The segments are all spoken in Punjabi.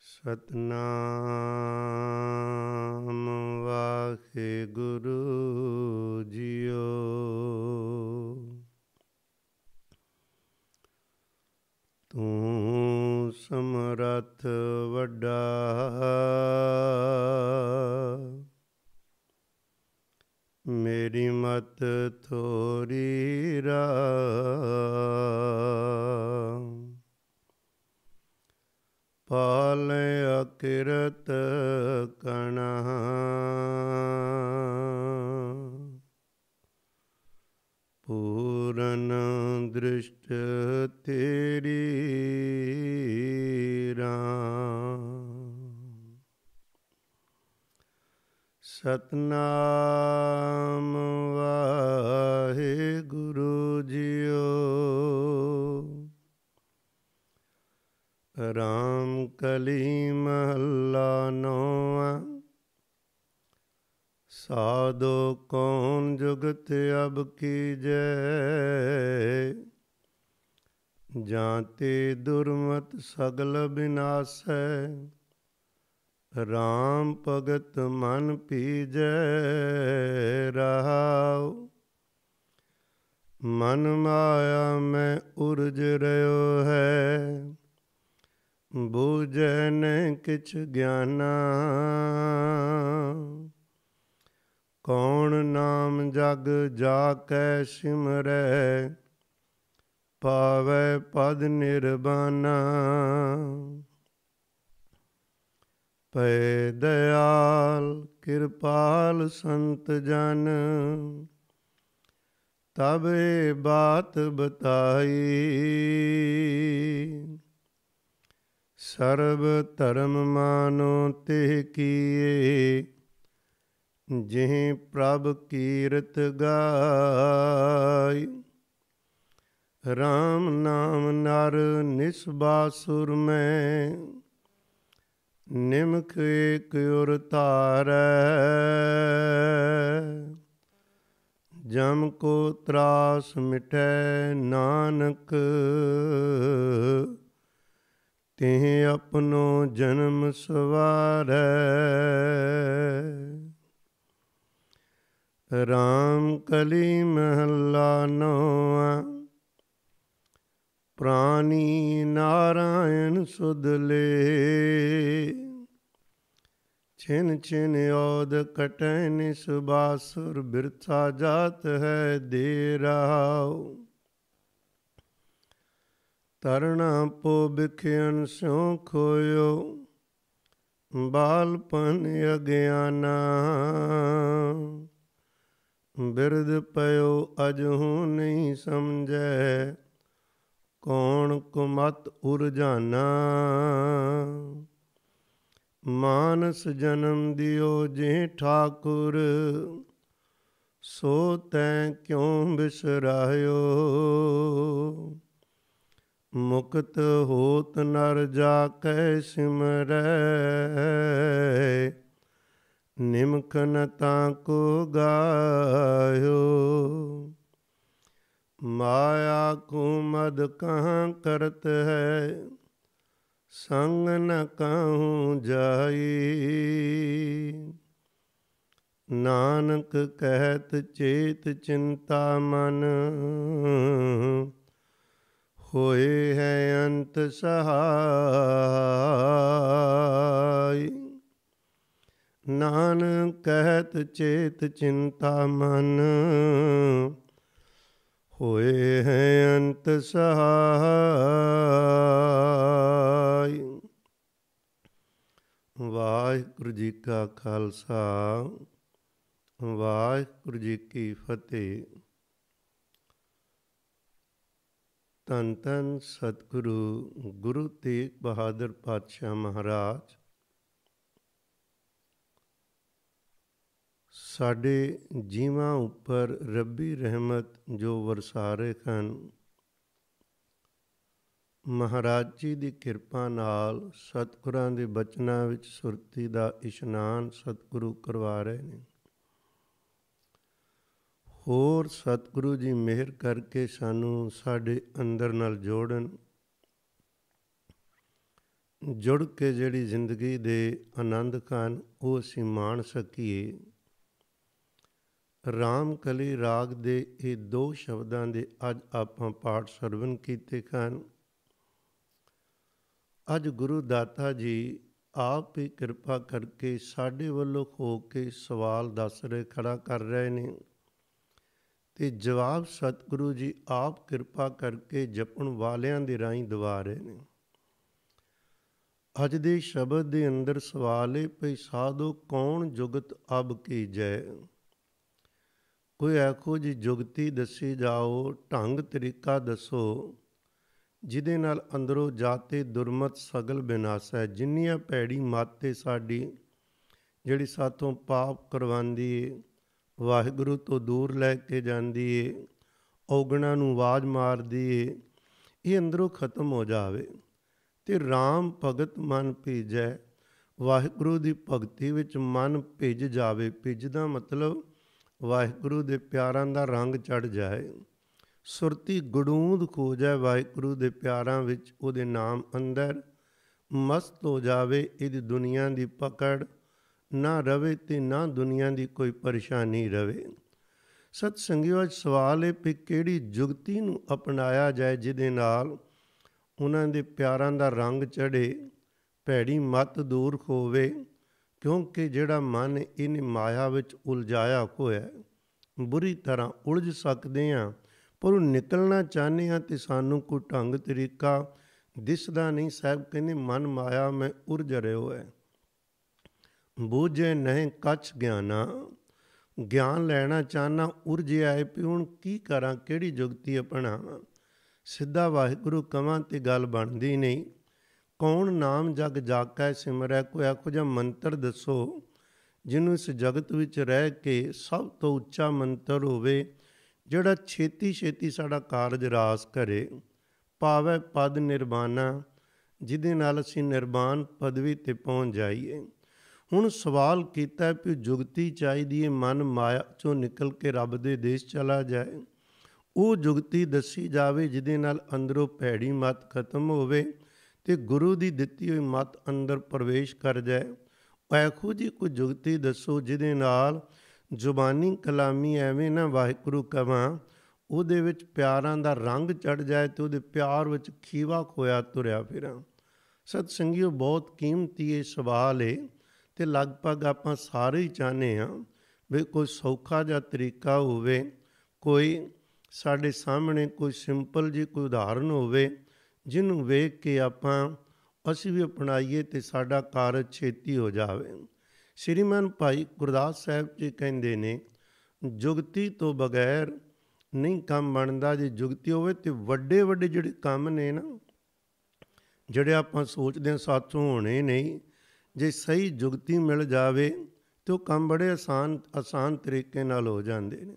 ਸਤਨਾਮ ਵਾਹਿਗੁਰੂ ਜੀਓ ਤੂੰ ਸਮਰੱਥ ਵੱਡਾ ਮੇਰੀ ਮਤ ਥੋਰੀ ਰਾ ਪਾਲ ਅਕਿਰਤ ਕਣਾ ਪੂਰਨ ਦ੍ਰਿਸ਼ਟ ਤੇਰੀ ਰਾਮ ਸਤਨਾਮ ਵਾਹਿਗੁਰੂ ਜੀਓ ਰਾਮ ਕਲੀ ਮਹੱਲਾ ਨੋਆ ਸਾਧੋ ਕੌਣ ਜੁਗਤ ਅਬ ਕੀ ਜੈ ਜਾਂਤੇ ਦੁਰਮਤ ਸਗਲ ਬਿਨਾਸੈ ਰਾਮ ਭਗਤ ਮਨ ਪੀਜੈ ਰਹਾਉ ਮਨ ਮਾਇਆ ਮੈਂ ਉਰਜ ਰਿਓ ਹੈ ਬੂਝਨ ਕਿਛ ਗਿਆਨਾ ਕੌਣ ਨਾਮ ਜਗ ਜਾ ਕੈ ਸਿਮਰੈ ਪਾਵੈ ਪਦ ਨਿਰਬਾਨਾ ਪੈ ਦਇਆਲ ਕਿਰਪਾਲ ਸੰਤ ਜਨ ਤਬੇ ਬਾਤ ਬਤਾਈ ਸਰਬ ਧਰਮ ਮਾਨੋ ਤਿਹ ਕੀਏ ਜਿਹ ਪ੍ਰਭ ਕੀਰਤ ਗਾਈ RAM ਨਾਮ ਨਰ ਨਿਸਬਾਸੁਰ ਮੈਂ ਨਿਮਖ ਏਕ ਉਰ ਤਾਰੈ ਜਮ ਕੋ ਤਰਾਸ ਮਿਟੈ ਨਾਨਕ ਤੇ ਆਪਣੋ ਜਨਮ ਸਵਾਰੈ ਰਾਮ ਕਲੀ ਮਹੱਲਾ ਨੋਆ ਪ੍ਰਾਨੀ ਨਾਰਾਇਣ ਸੁਦਲੇ ਛਿਨ ਛਿਨ ਔਦ ਕਟੈ ਨਿਸ ਬਾਸੁਰ ਬਿਰਥਾ ਜਾਤ ਹੈ ਦੇ ਰਹਾਉ ਤਰਣਾ ਪੋ ਬਿਖਿਆਨ ਸਿਉ ਖੋਇਓ ਬਾਲਪਨ ਅਗਿਆਨਾ ਬਿਰਦ ਪਇਓ ਅਜ ਹੂੰ ਨਹੀਂ ਸਮਝੈ ਕੌਣ ਕੁਮਤ ਉਰ ਜਾਣਾ ਮਾਨਸ ਜਨਮ ਦਿਓ ਜੇ ਠਾਕੁਰ ਸੋ ਤੈ ਕਿਉ ਬਿਸਰਾਇਓ ਮੁਕਤ ਹੋਤ ਨਰ ਜਾ ਕੈ ਸਿਮਰੈ ਨਿਮਕਨ ਤਾ ਕੋ ਗਾਇਓ ਮਾਇਆ ਕੋ ਮਦ ਕਹਾਂ ਕਰਤ ਹੈ ਸੰਗ ਨ ਕਹੂੰ ਜਾਈ ਨਾਨਕ ਕਹਿਤ ਚੇਤ ਚਿੰਤਾ ਮਨ ਹੋਏ ਹੈ ਅੰਤ ਸਹਾਈ ਨਾਨਕ ਕਹਿਤ ਚੇਤ ਚਿੰਤਾ ਮਨ ਹੋਏ ਹੈ ਅੰਤ ਸਹਾਈ ਵਾਹਿਗੁਰੂ ਜੀ ਕਾ ਖਾਲਸਾ ਵਾਹਿਗੁਰੂ ਜੀ ਕੀ ਫਤਿਹ ਤਨ ਤਨ ਸਤਿਗੁਰੂ ਗੁਰੂ ਤੇਗ ਬਹਾਦਰ ਪਾਤਸ਼ਾਹ ਮਹਾਰਾਜ ਸਾਡੇ ਜੀਵਾਂ ਉੱਪਰ ਰੱਬੀ ਰਹਿਮਤ ਜੋ ਵਰਸਾ ਰਹੇ ਹਨ ਮਹਾਰਾਜ ਜੀ ਦੀ ਕਿਰਪਾ ਨਾਲ ਸਤਿਗੁਰਾਂ ਦੇ ਬਚਨਾਂ ਵਿੱਚ ਸੁਰਤੀ ਦਾ ਇਸ਼ਨਾਨ ਸਤਿਗੁਰੂ ਕਰਵਾ ਰਹੇ ਨੇ ਹੋਰ ਸਤਿਗੁਰੂ ਜੀ ਮਿਹਰ ਕਰਕੇ ਸਾਨੂੰ ਸਾਡੇ ਅੰਦਰ ਨਾਲ ਜੋੜਨ ਜੁੜ ਕੇ ਜਿਹੜੀ ਜ਼ਿੰਦਗੀ ਦੇ ਆਨੰਦ ਕਾਨ ਉਹ ਅਸੀਂ ਮਾਣ ਸਕੀਏ ਰਾਮ ਕਲੀ ਰਾਗ ਦੇ ਇਹ ਦੋ ਸ਼ਬਦਾਂ ਦੇ ਅੱਜ ਆਪਾਂ ਪਾਠ ਸਰਵਨ ਕੀਤੇ ਕਾਨ ਅੱਜ ਗੁਰੂ ਦਾਤਾ ਜੀ ਆਪ ਹੀ ਕਿਰਪਾ ਕਰਕੇ ਸਾਡੇ ਵੱਲੋਂ ਹੋ ਕੇ ਸਵਾਲ ਦੱਸ ਰਹੇ ਖੜਾ ਕਰ ਰਹੇ ਨੇ ਤੇ ਜਵਾਬ ਸਤਿਗੁਰੂ ਜੀ ਆਪ ਕਿਰਪਾ ਕਰਕੇ ਜਪਣ ਵਾਲਿਆਂ ਦੇ ਰਾਹੀਂ ਦਵਾ ਰਹੇ ਨੇ ਅੱਜ ਦੇ ਸ਼ਬਦ ਦੇ ਅੰਦਰ ਸਵਾਲ ਹੈ ਭਈ ਸਾਧੋ ਕੌਣ ਜੁਗਤ ਅਬ ਕੀ ਜੈ ਕੋਈ ਆਖੋ ਜੀ ਜੁਗਤੀ ਦੱਸੀ ਜਾਓ ਢੰਗ ਤਰੀਕਾ ਦੱਸੋ ਜਿਹਦੇ ਨਾਲ ਅੰਦਰੋਂ ਜਾਤੇ ਦੁਰਮਤ ਸਗਲ ਬਿਨਾਸਾ ਜਿੰਨੀਆਂ ਭੈੜੀ ਮਾਤੇ ਸਾਡੀ ਜਿਹੜੀ ਸਾਥੋਂ ਪਾਪ ਕਰਵਾਉਂਦੀ ਏ ਵਾਹਿਗੁਰੂ ਤੋਂ ਦੂਰ ਲੈ ਕੇ ਜਾਂਦੀ ਏ ਔਗਣਾ ਨੂੰ ਆਵਾਜ਼ ਮਾਰਦੀ ਏ ਇਹ ਅੰਦਰੋਂ ਖਤਮ ਹੋ ਜਾਵੇ ਤੇ RAM ਭਗਤ ਮਨ ਭੇਜੈ ਵਾਹਿਗੁਰੂ ਦੀ ਭਗਤੀ ਵਿੱਚ ਮਨ ਭਿੱਜ ਜਾਵੇ ਭਿੱਜ ਦਾ ਮਤਲਬ ਵਾਹਿਗੁਰੂ ਦੇ ਪਿਆਰਾਂ ਦਾ ਰੰਗ ਚੜ ਜਾਏ ਸੁਰਤੀ ਗੜੂੰਦ ਖੋਜੈ ਵਾਹਿਗੁਰੂ ਦੇ ਪਿਆਰਾਂ ਵਿੱਚ ਉਹਦੇ ਨਾਮ ਅੰਦਰ ਮਸਤ ਹੋ ਜਾਵੇ ਇਹਦੀ ਦੁਨੀਆ ਦੀ ਪਕੜ ਨਾ ਰਵੇ ਤੇ ਨਾ ਦੁਨੀਆ ਦੀ ਕੋਈ ਪਰੇਸ਼ਾਨੀ ਰਵੇ ਸਤ ਸੰਗਿਓ ਅਜ ਸਵਾਲ ਹੈ ਕਿ ਕਿਹੜੀ ਜੁਗਤੀ ਨੂੰ ਅਪਣਾਇਆ ਜਾਏ ਜਿਹਦੇ ਨਾਲ ਉਹਨਾਂ ਦੇ ਪਿਆਰਾਂ ਦਾ ਰੰਗ ਚੜੇ ਭੈੜੀ ਮਤ ਦੂਰ ਹੋਵੇ ਕਿਉਂਕਿ ਜਿਹੜਾ ਮਨ ਇਨ ਮਾਇਆ ਵਿੱਚ ਉਲਝਾਇਆ ਹੋਇਆ ਬੁਰੀ ਤਰ੍ਹਾਂ ਉਲਝ ਸਕਦੇ ਆ ਪਰ ਉਹ ਨਿਕਲਣਾ ਚਾਹਨੇ ਆ ਤੇ ਸਾਨੂੰ ਕੋਈ ਢੰਗ ਤਰੀਕਾ ਦਿਸਦਾ ਨਹੀਂ ਸਾਹਿਬ ਕਹਿੰਦੇ ਮਨ ਮਾਇਆ ਮੈਂ ਉਰਜ ਰਿਹਾ ਹੈ ਬੂਝੇ ਨਹੀਂ ਕਛ ਗਿਆਨਾ ਗਿਆਨ ਲੈਣਾ ਚਾਹਨਾ ਉਰਜਿਆ ਹੈ ਪਿਉਣ ਕੀ ਕਰਾਂ ਕਿਹੜੀ ਜੁਗਤੀ ਅਪਣਾਵਾਂ ਸਿੱਧਾ ਵਾਹਿਗੁਰੂ ਕਵਾਂ ਤੇ ਗੱਲ ਬਣਦੀ ਨਹੀਂ ਕੌਣ ਨਾਮ ਜਗ ਜਾਕੈ ਸਿਮਰੈ ਕੋ ਆਖੋ ਜਾਂ ਮੰਤਰ ਦੱਸੋ ਜਿਹਨੂੰ ਇਸ ਜਗਤ ਵਿੱਚ ਰਹਿ ਕੇ ਸਭ ਤੋਂ ਉੱਚਾ ਮੰਤਰ ਹੋਵੇ ਜਿਹੜਾ ਛੇਤੀ ਛੇਤੀ ਸਾਡਾ ਕਾਰਜ ਰਾਸ ਕਰੇ ਪਾਵੇ ਪਦ ਨਿਰਵਾਣਾ ਜਿਹਦੇ ਨਾਲ ਅਸੀਂ ਨਿਰਵਾਣ ਪਦਵੀ ਤੇ ਪਹੁੰਚ ਜਾਈਏ ਹੁਣ ਸਵਾਲ ਕੀਤਾ ਕਿ ਜੁਗਤੀ ਚਾਹੀਦੀ ਹੈ ਮਨ ਮਾਇਆ ਚੋਂ ਨਿਕਲ ਕੇ ਰੱਬ ਦੇ ਦੇਸ਼ ਚਲਾ ਜਾਏ ਉਹ ਜੁਗਤੀ ਦੱਸੀ ਜਾਵੇ ਜਿਹਦੇ ਨਾਲ ਅੰਦਰੋਂ ਭੈੜੀ ਮਤ ਖਤਮ ਹੋਵੇ ਤੇ ਗੁਰੂ ਦੀ ਦਿੱਤੀ ਹੋਈ ਮਤ ਅੰਦਰ ਪ੍ਰਵੇਸ਼ ਕਰ ਜਾਏ ਐਖੋ ਜੀ ਕੋਈ ਜੁਗਤੀ ਦੱਸੋ ਜਿਹਦੇ ਨਾਲ ਜ਼ੁਬਾਨੀ ਕਲਾਮੀ ਐਵੇਂ ਨਾ ਵਾਹਿਗੁਰੂ ਕਵਾਂ ਉਹਦੇ ਵਿੱਚ ਪਿਆਰਾਂ ਦਾ ਰੰਗ ਚੜ ਜਾਏ ਤੇ ਉਹਦੇ ਪਿਆਰ ਵਿੱਚ ਖੀਵਾ ਖੋਇਆ ਤੁਰਿਆ ਫਿਰਾਂ ਸਤ ਸੰਗਿਓ ਬਹੁਤ ਕੀਮਤੀ ਇਹ ਸਵਾਲ ਏ ਤੇ ਲਗਭਗ ਆਪਾਂ ਸਾਰੇ ਹੀ ਚਾਹਨੇ ਆ ਵੀ ਕੋਈ ਸੌਖਾ ਜਿਹਾ ਤਰੀਕਾ ਹੋਵੇ ਕੋਈ ਸਾਡੇ ਸਾਹਮਣੇ ਕੋਈ ਸਿੰਪਲ ਜੀ ਕੋਈ ਉਦਾਹਰਨ ਹੋਵੇ ਜਿਹਨੂੰ ਵੇਖ ਕੇ ਆਪਾਂ ਅਸੀਂ ਵੀ ਅਪਣਾਈਏ ਤੇ ਸਾਡਾ ਕਾਰਜ ਛੇਤੀ ਹੋ ਜਾਵੇ ਸ਼੍ਰੀਮਾਨ ਭਾਈ ਗੁਰਦਾਸ ਸਾਹਿਬ ਜੀ ਕਹਿੰਦੇ ਨੇ ਜੁਗਤੀ ਤੋਂ ਬਗੈਰ ਨਹੀਂ ਕੰਮ ਬਣਦਾ ਜੇ ਜੁਗਤੀ ਹੋਵੇ ਤੇ ਵੱਡੇ ਵੱਡੇ ਜਿਹੜੇ ਕੰਮ ਨੇ ਨਾ ਜਿਹੜੇ ਆਪਾਂ ਸੋਚਦੇ ਹਾਂ ਸਾਥੋਂ ਹੋਣੇ ਨਹੀਂ ਜੇ ਸਹੀ ਜੁਗਤੀ ਮਿਲ ਜਾਵੇ ਤੇ ਉਹ ਕੰਮ ਬੜੇ ਆਸਾਨ ਆਸਾਨ ਤਰੀਕੇ ਨਾਲ ਹੋ ਜਾਂਦੇ ਨੇ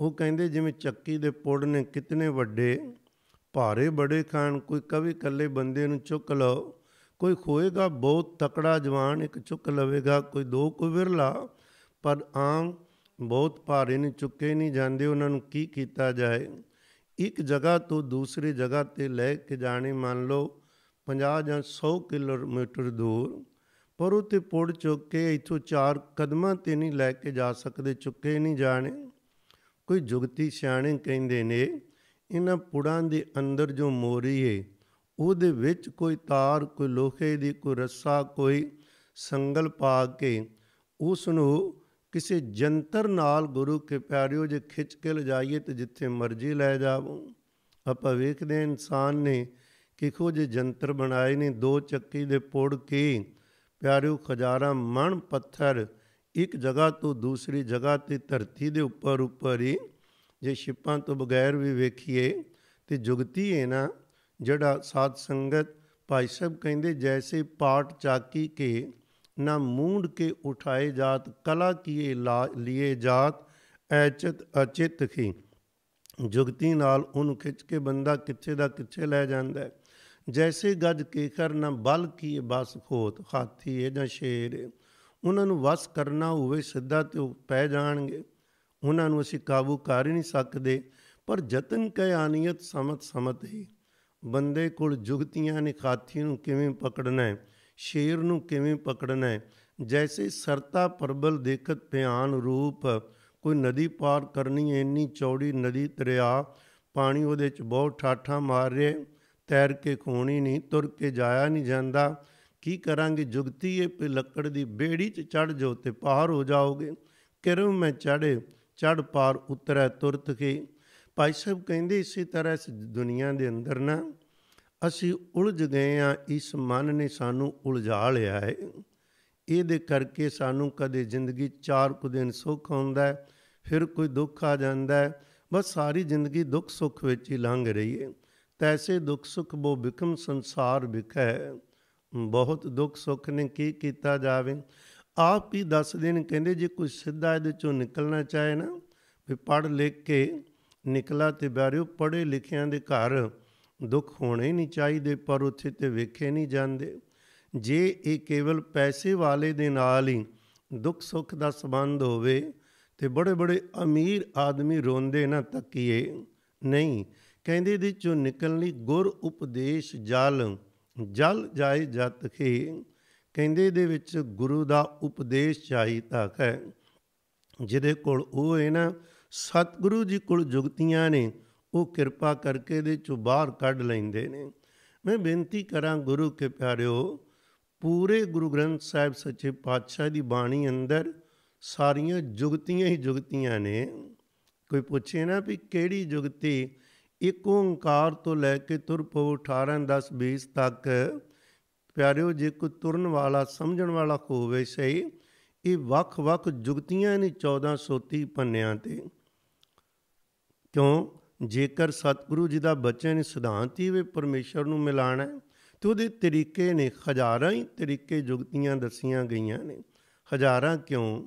ਉਹ ਕਹਿੰਦੇ ਜਿਵੇਂ ਚੱਕੀ ਦੇ ਪੁੜ ਨੇ ਕਿਤਨੇ ਵੱਡੇ ਭਾਰੇ ਬੜੇ ਖਾਨ ਕੋਈ ਕਵੀ ਇਕੱਲੇ ਬੰਦੇ ਨੂੰ ਚੁੱਕ ਲਓ ਕੋਈ ਖੋਏਗਾ ਬਹੁਤ ਤਕੜਾ ਜਵਾਨ ਇੱਕ ਚੁੱਕ ਲਵੇਗਾ ਕੋਈ ਦੋ ਕੋ ਵਿਰਲਾ ਪਰ ਆਮ ਬਹੁਤ ਭਾਰੇ ਨੇ ਚੁੱਕੇ ਨਹੀਂ ਜਾਂਦੇ ਉਹਨਾਂ ਨੂੰ ਕੀ ਕੀਤਾ ਜਾਏ ਇੱਕ ਜਗ੍ਹਾ ਤੋਂ ਦੂਸਰੀ ਜਗ੍ਹਾ ਤੇ ਲੈ ਕੇ ਜਾਣੇ ਮੰਨ ਲਓ 50 ਜਾਂ 100 ਕਿਲੋਮੀਟਰ ਦੂਰ ਪਰ ਉਹ ਤੇ ਪੁੜ ਚੁੱਕ ਕੇ ਇਥੋਂ ਚਾਰ ਕਦਮਾਂ ਤੇ ਨਹੀਂ ਲੈ ਕੇ ਜਾ ਸਕਦੇ ਚੁੱਕੇ ਨਹੀਂ ਜਾਣੇ ਕੋਈ ਜੁਗਤੀ ਸਿਆਣੇ ਕਹਿੰਦੇ ਨੇ ਇਹਨਾਂ ਪੁੜਾਂ ਦੇ ਅੰਦਰ ਜੋ ਮੋਰੀ ਏ ਉਹਦੇ ਵਿੱਚ ਕੋਈ ਤਾਰ ਕੋਈ ਲੋਹੇ ਦੀ ਕੋਈ ਰੱਸਾ ਕੋਈ ਸੰਗਲ ਪਾ ਕੇ ਉਸ ਨੂੰ ਕਿਸੇ ਜੰਤਰ ਨਾਲ ਗੁਰੂ ਕੇ ਪਿਆਰਿਓ ਜੇ ਖਿੱਚ ਕੇ ਲਜਾਈਏ ਤੇ ਜਿੱਥੇ ਮਰਜ਼ੀ ਲੈ ਜਾਵੋ ਆਪਾਂ ਵੇਖਦੇ ਇਨਸਾਨ ਨੇ ਕਿਖੋ ਜੇ ਜੰਤਰ ਬਣਾਏ ਨੇ ਦੋ ਚੱਕੀ ਦੇ ਪੁੜ ਕੇ ਪਿਆਰਿਓ ਖਜ਼ਾਰਾ ਮਣ ਪੱਥਰ ਇੱਕ ਜਗ੍ਹਾ ਤੋਂ ਦੂਸਰੀ ਜਗ੍ਹਾ ਤੇ ਧਰਤੀ ਦੇ ਉੱਪਰ ਉੱਪਰ ਹੀ ਜੇ ਸ਼ਿਪਾਂ ਤੋਂ ਬਗੈਰ ਵੀ ਵੇਖੀਏ ਤੇ ਜੁਗਤੀ ਹੈ ਨਾ ਜਿਹੜਾ ਸਾਧ ਸੰਗਤ ਭਾਈ ਸਾਹਿਬ ਕਹਿੰਦੇ ਜੈਸੇ ਪਾਟ ਚਾਕੀ ਕੇ ਨਾ ਮੂੰਡ ਕੇ ਉਠਾਏ ਜਾਤ ਕਲਾ ਕੀਏ ਲਿਏ ਜਾਤ ਐਚਿਤ ਅਚਿਤ ਕੀ ਜੁਗਤੀ ਨਾਲ ਉਹਨੂੰ ਖਿੱਚ ਕੇ ਬੰਦਾ ਕਿੱਥੇ ਦਾ ਕਿੱਥੇ ਲੈ ਜਾਂਦਾ ਹੈ ਜੈਸੇ ਗੱਜ ਕੇ ਕਰਨਾ ਬਲ ਕੀ ਬਸ ਖੋਤ ਹਾਥੀ ਹੈ ਸ਼ੇਰ ਉਹਨਾਂ ਨੂੰ ਵਸ ਕਰਨਾ ਹੋਵੇ ਸਿੱਧਾ ਤੇ ਪੈ ਜਾਣਗੇ ਉਹਨਾਂ ਨੂੰ ਅਸੀਂ ਕਾਬੂ ਕਰ ਹੀ ਨਹੀਂ ਸਕਦੇ ਪਰ ਯਤਨ ਕਿਆਨੀਅਤ ਸਮਤ ਸਮਤ ਹੀ ਬੰਦੇ ਕੋਲ ਜੁਗਤੀਆਂ ਨੇ ਖਾਤੀ ਨੂੰ ਕਿਵੇਂ ਪਕੜਨਾ ਹੈ ਸ਼ੇਰ ਨੂੰ ਕਿਵੇਂ ਪਕੜਨਾ ਹੈ ਜੈਸੇ ਸਰਤਾ ਪਰਬਲ ਦੇਖਤ ਭਿਆਨ ਰੂਪ ਕੋਈ ਨਦੀ ਪਾਰ ਕਰਨੀ ਐ ਇੰਨੀ ਚੌੜੀ ਨਦੀ ਤਰਿਆ ਪਾਣੀ ਉਹਦੇ ਚ ਬਹੁਤ ਠਾਠਾਂ ਮਾਰ ਰਿਹਾ ਤੈਰ ਕੇ ਕੋਣੀ ਨਹੀਂ ਤੁਰ ਕੇ ਜਾਇਆ ਨਹੀਂ ਜਾਂਦਾ ਕੀ ਕਰਾਂਗੇ ਜੁਗਤੀ ਇਹ ਲੱਕੜ ਦੀ ਬੇੜੀ 'ਚ ਚੜ ਜੋ ਤੇ ਪਾਰ ਹੋ ਜਾਓਗੇ ਕਿਰਮ ਮੈਂ ਚੜੇ ਚੜ ਪਾਰ ਉਤਰੈ ਤੁਰਤ ਕੇ ਭਾਈ ਸਾਹਿਬ ਕਹਿੰਦੇ ਇਸੇ ਤਰ੍ਹਾਂ ਇਸ ਦੁਨੀਆ ਦੇ ਅੰਦਰ ਨਾ ਅਸੀਂ ਉਲਝ ਗਏ ਆ ਇਸ ਮਨ ਨੇ ਸਾਨੂੰ ਉਲਝਾ ਲਿਆ ਹੈ ਇਹਦੇ ਕਰਕੇ ਸਾਨੂੰ ਕਦੇ ਜ਼ਿੰਦਗੀ ਚਾਰ ਕੁ ਦਿਨ ਸੁੱਖ ਹੁੰਦਾ ਹੈ ਫਿਰ ਕੋਈ ਦੁੱਖ ਆ ਜਾਂਦਾ ਹੈ ਬਸ ਸਾਰੀ ਜ਼ਿੰਦਗੀ ਦੁੱਖ ਸੁੱਖ ਵਿੱਚ ਹੀ ਲੰਘ ਰਹੀ ਹੈ ਤੈਸੇ ਦੁੱਖ ਸੁਖ ਬੋ ਬਿਕਮ ਸੰਸਾਰ ਵਿਖੈ ਬਹੁਤ ਦੁੱਖ ਸੁਖ ਨੇ ਕੀ ਕੀਤਾ ਜਾਵੇ ਆਪ ਹੀ ਦੱਸ ਦੇਣ ਕਹਿੰਦੇ ਜੇ ਕੋਈ ਸਿੱਧਾ ਇਹਦੇ ਚੋਂ ਨਿਕਲਣਾ ਚਾਹੇ ਨਾ ਵੀ ਪੜ ਲਿਖ ਕੇ ਨਿਕਲਾ ਤੇ ਬਾਰਿਓ ਪੜੇ ਲਿਖਿਆਂ ਦੇ ਘਰ ਦੁੱਖ ਹੋਣੇ ਨਹੀਂ ਚਾਹੀਦੇ ਪਰ ਉੱਥੇ ਤੇ ਵੇਖੇ ਨਹੀਂ ਜਾਂਦੇ ਜੇ ਇਹ ਕੇਵਲ ਪੈਸੇ ਵਾਲੇ ਦੇ ਨਾਲ ਹੀ ਦੁੱਖ ਸੁੱਖ ਦਾ ਸਬੰਧ ਹੋਵੇ ਤੇ ਬੜੇ ਬੜੇ ਅਮੀਰ ਆਦਮੀ ਰੋਂਦੇ ਨਾ ਤੱਕੀਏ ਨਹੀਂ ਕਹਿੰਦੇ ਦੇ ਚੋਂ ਨਿਕਲਣ ਲਈ ਗੁਰ ਉਪਦੇਸ਼ ਜਲ ਜਲ ਜਾਏ ਜਤ ਖੇ ਕਹਿੰਦੇ ਦੇ ਵਿੱਚ ਗੁਰੂ ਦਾ ਉਪਦੇਸ਼ ਚਾਹੀਦਾ ਹੈ ਜਿਹਦੇ ਕੋਲ ਉਹ ਹੈ ਨਾ ਸਤਿਗੁਰੂ ਜੀ ਕੋਲ ਜੁਗਤੀਆਂ ਨੇ ਉਹ ਕਿਰਪਾ ਕਰਕੇ ਦੇ ਚੋਂ ਬਾਹਰ ਕੱਢ ਲੈਂਦੇ ਨੇ ਮੈਂ ਬੇਨਤੀ ਕਰਾਂ ਗੁਰੂ ਕੇ ਪਿਆਰਿਓ ਪੂਰੇ ਗੁਰੂ ਗ੍ਰੰਥ ਸਾਹਿਬ ਸੱਚੇ ਪਾਤਸ਼ਾਹ ਦੀ ਬਾਣੀ ਅੰਦਰ ਸਾਰੀਆਂ ਜੁਗਤੀਆਂ ਹੀ ਜੁਗਤੀਆਂ ਨੇ ਕੋਈ ਪੁੱਛੇ ਨਾ ਵੀ ਕਿਹੜੀ ਜੁਗਤੀ ਇੱਕ ਓੰਕਾਰ ਤੋਂ ਲੈ ਕੇ ਤੁਰਪੋ 18 10 20 ਤੱਕ ਪਿਆਰਿਓ ਜੇ ਕੋ ਤੁਰਨ ਵਾਲਾ ਸਮਝਣ ਵਾਲਾ ਹੋਵੇ ਸਹੀ ਇਹ ਵੱਖ-ਵੱਖ ਜੁਗਤੀਆਂ ਨੇ 1430 ਪੰਨਿਆਂ ਤੇ ਕਿਉਂ ਜੇਕਰ ਸਤਿਗੁਰੂ ਜੀ ਦਾ ਬੱਚੇ ਨੇ ਸਿਧਾਂਤ ਹੀ ਵੇ ਪਰਮੇਸ਼ਰ ਨੂੰ ਮਿਲਾਣਾ ਹੈ ਤੇ ਉਹਦੇ ਤਰੀਕੇ ਨੇ ਹਜ਼ਾਰਾਂ ਹੀ ਤਰੀਕੇ ਜੁਗਤੀਆਂ ਦੱਸੀਆਂ ਗਈਆਂ ਨੇ ਹਜ਼ਾਰਾਂ ਕਿਉਂ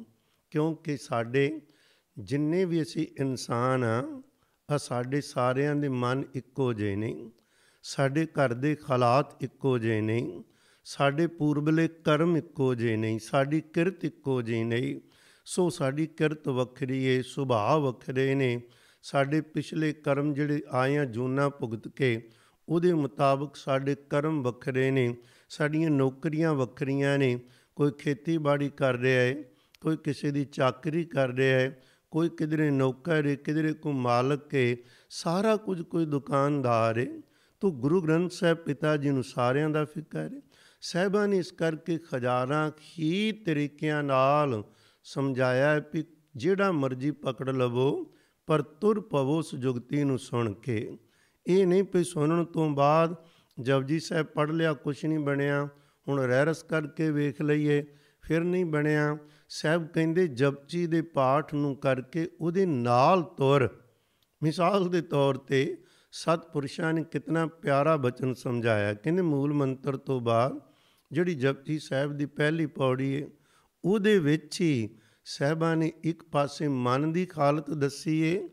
ਕਿਉਂਕਿ ਸਾਡੇ ਜਿੰਨੇ ਵੀ ਅਸੀਂ ਇਨਸਾਨ ਆ ਆ ਸਾਡੇ ਸਾਰਿਆਂ ਦੇ ਮਨ ਇੱਕੋ ਜਿਹੇ ਨਹੀਂ ਸਾਡੇ ਘਰ ਦੇ ਹਾਲਾਤ ਇੱਕੋ ਜਿਹੇ ਨਹੀਂ ਸਾਡੇ ਪੂਰਬਲੇ ਕਰਮ ਇੱਕੋ ਜਿਹੇ ਨਹੀਂ ਸਾਡੀ ਕਿਰਤ ਇੱਕੋ ਜਿਹੀ ਨਹੀਂ ਸੋ ਸਾਡੀ ਕਿਰਤ ਵੱਖਰੀ ਏ ਸੁਭਾਅ ਵੱਖਰੇ ਨੇ ਸਾਡੇ ਪਿਛਲੇ ਕਰਮ ਜਿਹੜੇ ਆਏ ਆ ਜੂਨਾ ਭੁਗਤ ਕੇ ਉਹਦੇ ਮੁਤਾਬਕ ਸਾਡੇ ਕਰਮ ਵੱਖਰੇ ਨੇ ਸਾਡੀਆਂ ਨੌਕਰੀਆਂ ਵੱਖਰੀਆਂ ਨੇ ਕੋਈ ਖੇਤੀਬਾੜੀ ਕਰ ਰਿਹਾ ਏ ਕੋਈ ਕਿਸੇ ਦੀ ਚਾਕਰੀ ਕਰ ਰਿਹਾ ਏ ਕੋਈ ਕਿਧਰੇ ਨੌਕਰ ਹੈ ਕਿਧਰੇ ਕੋ ਮਾਲਕ ਹੈ ਸਾਰਾ ਕੁਝ ਕੋਈ ਦੁਕਾਨਦਾਰ ਹੈ ਤੋ ਗੁਰੂ ਗ੍ਰੰਥ ਸਾਹਿਬ ਪਿਤਾ ਜੀ ਨੂੰ ਸਾਰਿਆਂ ਦਾ ਫਿਕਰ ਹੈ ਸਹਿਬਾਂ ਨੇ ਇਸ ਕਰਕੇ ਖਜ਼ਾਰਾਂ ਹੀ ਤਰੀਕਿਆਂ ਨਾਲ ਸਮਝਾਇਆ ਕਿ ਜਿਹੜਾ ਮਰਜ਼ੀ ਪਕੜ ਲਵੋ ਪਰ ਤੁਰ ਪਵੋ ਸੁਜੁਗਤੀ ਨੂੰ ਸੁਣ ਕੇ ਇਹ ਨਹੀਂ ਪਈ ਸੁਣਨ ਤੋਂ ਬਾਅਦ ਜਪਜੀ ਸਾਹਿਬ ਪੜ ਲਿਆ ਕੁਛ ਨਹੀਂ ਬਣਿਆ ਹੁਣ ਰਹਿਰਸ ਕਰਕੇ ਵੇਖ ਲਈਏ ਫਿਰ ਨਹੀਂ ਬਣਿਆ ਸਾਹਿਬ ਕਹਿੰਦੇ ਜਪਜੀ ਦੇ ਪਾਠ ਨੂੰ ਕਰਕੇ ਉਹਦੇ ਨਾਲ ਤੁਰ ਮਿਸਾਲ ਦੇ ਤੌਰ ਤੇ ਸਤਪੁਰਸ਼ਾਂ ਨੇ ਕਿੰਨਾ ਪਿਆਰਾ ਬਚਨ ਸਮਝਾਇਆ ਕਹਿੰਦੇ ਮੂਲ ਮੰਤਰ ਤੋਂ ਬਾਅਦ ਜਿਹੜੀ ਜਪਜੀ ਸਾਹਿਬ ਦੀ ਪਹਿਲੀ ਪੌੜੀ ਹੈ ਉਹਦੇ ਵਿੱਚ ਹੀ ਸਹਿਬਾਂ ਨੇ ਇੱਕ ਪਾਸੇ ਮਨ ਦੀ ਹਾਲਤ ਦੱਸੀ ਏ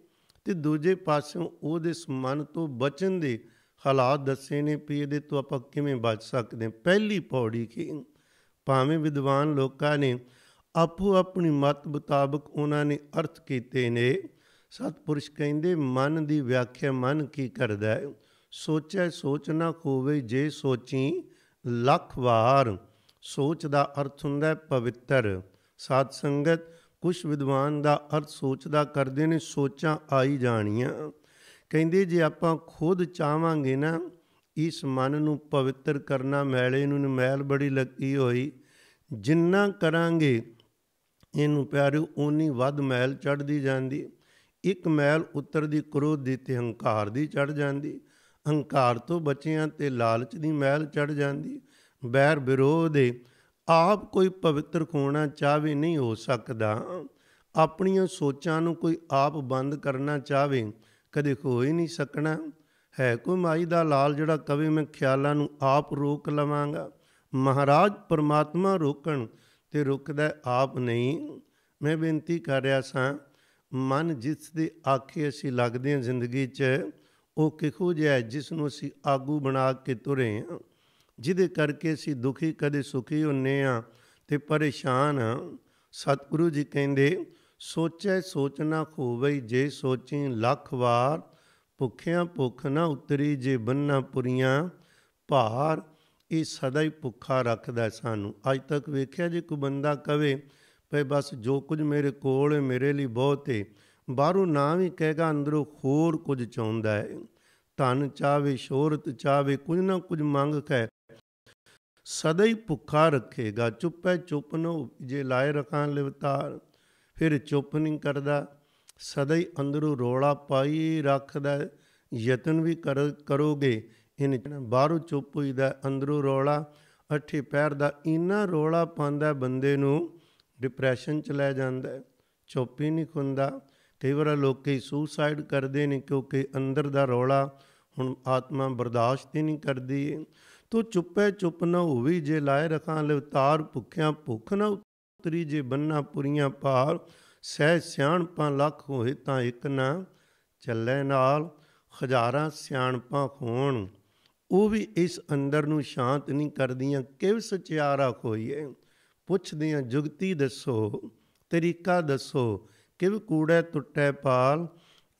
ਤੇ ਦੂਜੇ ਪਾਸੋਂ ਉਹਦੇ ਸਮਨ ਤੋਂ ਬਚਨ ਦੇ ਹਾਲਾਤ ਦੱਸੇ ਨੇ ਵੀ ਇਹਦੇ ਤੋਂ ਆਪਾਂ ਕਿਵੇਂ ਬਚ ਸਕਦੇ ਪਹਿਲੀ ਪੌੜੀ ਕੀ ਭਾਵੇਂ ਵਿਦਵਾਨ ਲੋਕਾਂ ਨੇ ਆਪੋ ਆਪਣੀ ਮਤ ਮੁਤਾਬਕ ਉਹਨਾਂ ਨੇ ਅਰਥ ਕੀਤੇ ਨੇ ਸਤਪੁਰਸ਼ ਕਹਿੰਦੇ ਮਨ ਦੀ ਵਿਆਖਿਆ ਮਨ ਕੀ ਕਰਦਾ ਹੈ ਸੋਚੈ ਸੋਚ ਨਾ ਹੋਵੇ ਜੇ ਸੋਚੀ ਲੱਖ ਵਾਰ ਸੋਚ ਦਾ ਅਰਥ ਹੁੰਦਾ ਹੈ ਪਵਿੱਤਰ ਸਾਧ ਸੰਗਤ ਕੁਝ ਵਿਦਵਾਨ ਦਾ ਅਰਥ ਸੋਚਦਾ ਕਰਦੇ ਨੇ ਸੋਚਾਂ ਆਈ ਜਾਣੀਆਂ ਕਹਿੰਦੇ ਜੇ ਆਪਾਂ ਖੁਦ ਚਾਹਾਂਗੇ ਨਾ ਇਸ ਮਨ ਨੂੰ ਪਵਿੱਤਰ ਕਰਨਾ ਮੈਲੇ ਨੂੰ ਮੈਲ ਬੜੀ ਲੱਗੀ ਹੋਈ ਜਿੰਨਾ ਕਰਾਂਗੇ ਇਹਨੂੰ ਪਿਆਰਿਓ ਓਨੀ ਵੱਧ ਮੈਲ ਚੜਦੀ ਜਾਂਦੀ ਇੱਕ ਮੈਲ ਉੱਤਰ ਦੀ ਕ੍ਰੋਧ ਦੀ ਤੇ ਹੰਕਾਰ ਦੀ ਚੜ ਜਾਂਦੀ ਹੰਕਾਰ ਤੋਂ ਬਚਿਆਂ ਤੇ ਲਾਲਚ ਦੀ ਮੈਲ ਚੜ ਜਾਂਦੀ ਬੈਰ ਵਿਰੋਧ ਆਪ ਕੋਈ ਪਵਿੱਤਰ ਹੋਣਾ ਚਾਹਵੇ ਨਹੀਂ ਹੋ ਸਕਦਾ ਆਪਣੀਆਂ ਸੋਚਾਂ ਨੂੰ ਕੋਈ ਆਪ ਬੰਦ ਕਰਨਾ ਚਾਹਵੇ ਕਦੇ ਹੋ ਹੀ ਨਹੀਂ ਸਕਣਾ ਹੈ ਕੋਈ ਮਾਈ ਦਾ ਲਾਲ ਜਿਹੜਾ ਕਵੇ ਮੈਂ ਖਿਆਲਾਂ ਨੂੰ ਆਪ ਰੋਕ ਲਵਾਂਗਾ ਮਹਾਰਾਜ ਪਰਮਾਤਮਾ ਰੋਕਣ ਤੇ ਰੁਕਦਾ ਆਪ ਨਹੀਂ ਮੈਂ ਬੇਨਤੀ ਕਰ ਰਿਹਾ ਸਾਂ ਮਨ ਜਿਸ ਦੇ ਆਖੇ ਅਸੀਂ ਲੱਗਦੇ ਹਾਂ ਜ਼ਿੰਦਗੀ 'ਚ ਉਹ ਕਿਹੋ ਜਿਹਾ ਜਿਸ ਨੂੰ ਅਸੀਂ ਆਗੂ ਬਣਾ ਕੇ ਤੁਰੇ ਹਾਂ ਜਿਹਦੇ ਕਰਕੇ ਅਸੀਂ ਦੁਖੀ ਕਦੇ ਸੁਖੀ ਹੁੰਨੇ ਆ ਤੇ ਪਰੇਸ਼ਾਨ ਸਤਿਗੁਰੂ ਜੀ ਕਹਿੰਦੇ ਸੋਚੈ ਸੋਚਣਾ ਖੋਵਈ ਜੇ ਸੋਚੀ ਲੱਖ ਵਾਰ ਭੁੱਖਿਆਂ ਭੁੱਖ ਨਾ ਉਤਰੀ ਜੇ ਬੰਨਾ ਪੁਰੀਆਂ ਭਾਰ ਇਹ ਸਦਾ ਹੀ ਭੁੱਖਾ ਰੱਖਦਾ ਸਾਨੂੰ ਅੱਜ ਤੱਕ ਵੇਖਿਆ ਜੇ ਕੋਈ ਬੰਦਾ ਕਵੇ ਭਈ ਬਸ ਜੋ ਕੁਝ ਮੇਰੇ ਕੋਲ ਹੈ ਮੇਰੇ ਲਈ ਬਹੁਤ ਹੈ ਬਾਹਰੋਂ ਨਾ ਵੀ ਕਹੇਗਾ ਅੰਦਰੋਂ ਹੋਰ ਕੁਝ ਚਾਹੁੰਦਾ ਹੈ ਧਨ ਚਾਵੇ ਸ਼ੋਹਰਤ ਚਾਵੇ ਕੁਝ ਨਾ ਕੁਝ ਮੰਗ ਕੇ ਸਦਾ ਹੀ ਭੁੱਖਾ ਰੱਖੇਗਾ ਚੁੱਪੈ ਚੁੱਪ ਨੋ ਜੇ ਲਾਇ ਰਖਾਂ ਲਿਵਤਾਰ ਫਿਰ ਚੁੱਪ ਨਹੀਂ ਕਰਦਾ ਸਦਾ ਹੀ ਅੰਦਰੋਂ ਰੋਲਾ ਪਾਈ ਰੱਖਦਾ ਯਤਨ ਵੀ ਕਰੋਗੇ ਇਹਨੇ ਬਾਹਰੋਂ ਚੁੱਪ ਹੋਈਦਾ ਅੰਦਰੋਂ ਰੌਲਾ ਅੱਠੇ ਪੈਰ ਦਾ ਇੰਨਾ ਰੌਲਾ ਪਾਉਂਦਾ ਬੰਦੇ ਨੂੰ ਡਿਪਰੈਸ਼ਨ ਚ ਲੈ ਜਾਂਦਾ ਚੁੱਪ ਹੀ ਨਹੀਂ ਹੁੰਦਾ ਕਈ ਵਾਰ ਲੋਕੀ ਸੁਸਾਈਡ ਕਰਦੇ ਨੇ ਕਿਉਂਕਿ ਅੰਦਰ ਦਾ ਰੌਲਾ ਹੁਣ ਆਤਮਾ ਬਰਦਾਸ਼ਤ ਹੀ ਨਹੀਂ ਕਰਦੀ ਤੋ ਚੁੱਪੇ ਚੁੱਪ ਨਾ ਹੋਵੀ ਜੇ ਲਾਇ ਰਖਾਂ ਉਤਾਰ ਭੁੱਖਿਆਂ ਭੁੱਖ ਨਾ ਉਤਰੀ ਜੇ ਬੰਨਾ ਪੁਰੀਆਂ ਪਾਰ ਸਹਿ ਸਿਆਣਪਾਂ ਲੱਖ ਹੋਏ ਤਾਂ ਇੱਕ ਨਾ ਚੱਲੇ ਨਾਲ ਹਜ਼ਾਰਾਂ ਸਿਆਣਪਾਂ ਹੋਣ ਉਹ ਵੀ ਇਸ ਅੰਦਰ ਨੂੰ ਸ਼ਾਂਤ ਨਹੀਂ ਕਰਦੀਆਂ ਕਿਵ ਸਚਿਆਰਾ ਕੋਈਏ ਪੁੱਛਦੀਆਂ ਜੁਗਤੀ ਦੱਸੋ ਤਰੀਕਾ ਦੱਸੋ ਕਿਵ ਕੂੜਾ ਟੁੱਟੇ ਪਾਲ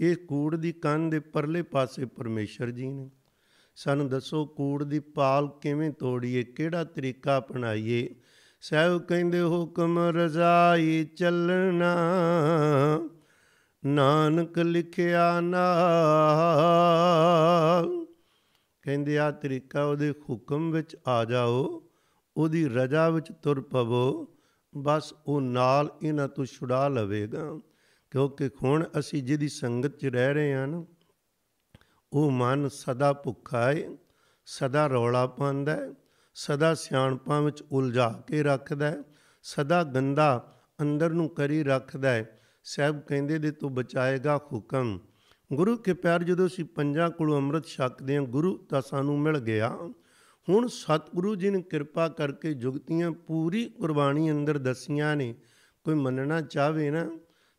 ਇਹ ਕੂੜ ਦੀ ਕੰਨ ਦੇ ਪਰਲੇ ਪਾਸੇ ਪਰਮੇਸ਼ਰ ਜੀ ਨੇ ਸਾਨੂੰ ਦੱਸੋ ਕੂੜ ਦੀ ਪਾਲ ਕਿਵੇਂ ਤੋੜੀਏ ਕਿਹੜਾ ਤਰੀਕਾ ਅਪਣਾਈਏ ਸਹਿਬ ਕਹਿੰਦੇ ਹੁਕਮ ਰਜ਼ਾਈ ਚੱਲਣਾ ਨਾਨਕ ਲਿਖਿਆ ਨਾ ਕਹਿੰਦੇ ਆ ਤਰੀਕਾ ਉਹਦੇ ਹੁਕਮ ਵਿੱਚ ਆ ਜਾਓ ਉਹਦੀ ਰਜਾ ਵਿੱਚ ਤੁਰ ਪਵੋ ਬਸ ਉਹ ਨਾਲ ਇਹਨਾਂ ਤੋਂ ਛੁਡਾ ਲਵੇਗਾ ਕਿਉਂਕਿ ਹੁਣ ਅਸੀਂ ਜਿਹਦੀ ਸੰਗਤ 'ਚ ਰਹਿ ਰਹੇ ਹਾਂ ਨਾ ਉਹ ਮਨ ਸਦਾ ਭੁੱਖਾ ਹੈ ਸਦਾ ਰੌਲਾ ਪਾਉਂਦਾ ਹੈ ਸਦਾ ਸਿਆਣਪਾਂ ਵਿੱਚ ਉਲਝਾ ਕੇ ਰੱਖਦਾ ਹੈ ਸਦਾ ਗੰਦਾ ਅੰਦਰ ਨੂੰ ਕਰੀ ਰੱਖਦਾ ਹੈ ਸਹਿਬ ਕਹਿੰਦੇ ਦੇ ਤੂੰ ਬਚਾਏਗਾ ਹੁਕਮ ਗੁਰੂ ਕੇ ਪਿਆਰ ਜਦੋਂ ਅਸੀਂ ਪੰਜਾਂ ਕੋਲੋਂ ਅੰਮ੍ਰਿਤ ਛਕਦੇ ਹਾਂ ਗੁਰੂ ਤਾਂ ਸਾਨੂੰ ਮਿਲ ਗਿਆ ਹੁਣ ਸਤਿਗੁਰੂ ਜੀ ਨੇ ਕਿਰਪਾ ਕਰਕੇ ਜੁਗਤੀਆਂ ਪੂਰੀ ਕੁਰਬਾਨੀ ਅੰਦਰ ਦਸੀਆਂ ਨੇ ਕੋਈ ਮੰਨਣਾ ਚਾਹਵੇ ਨਾ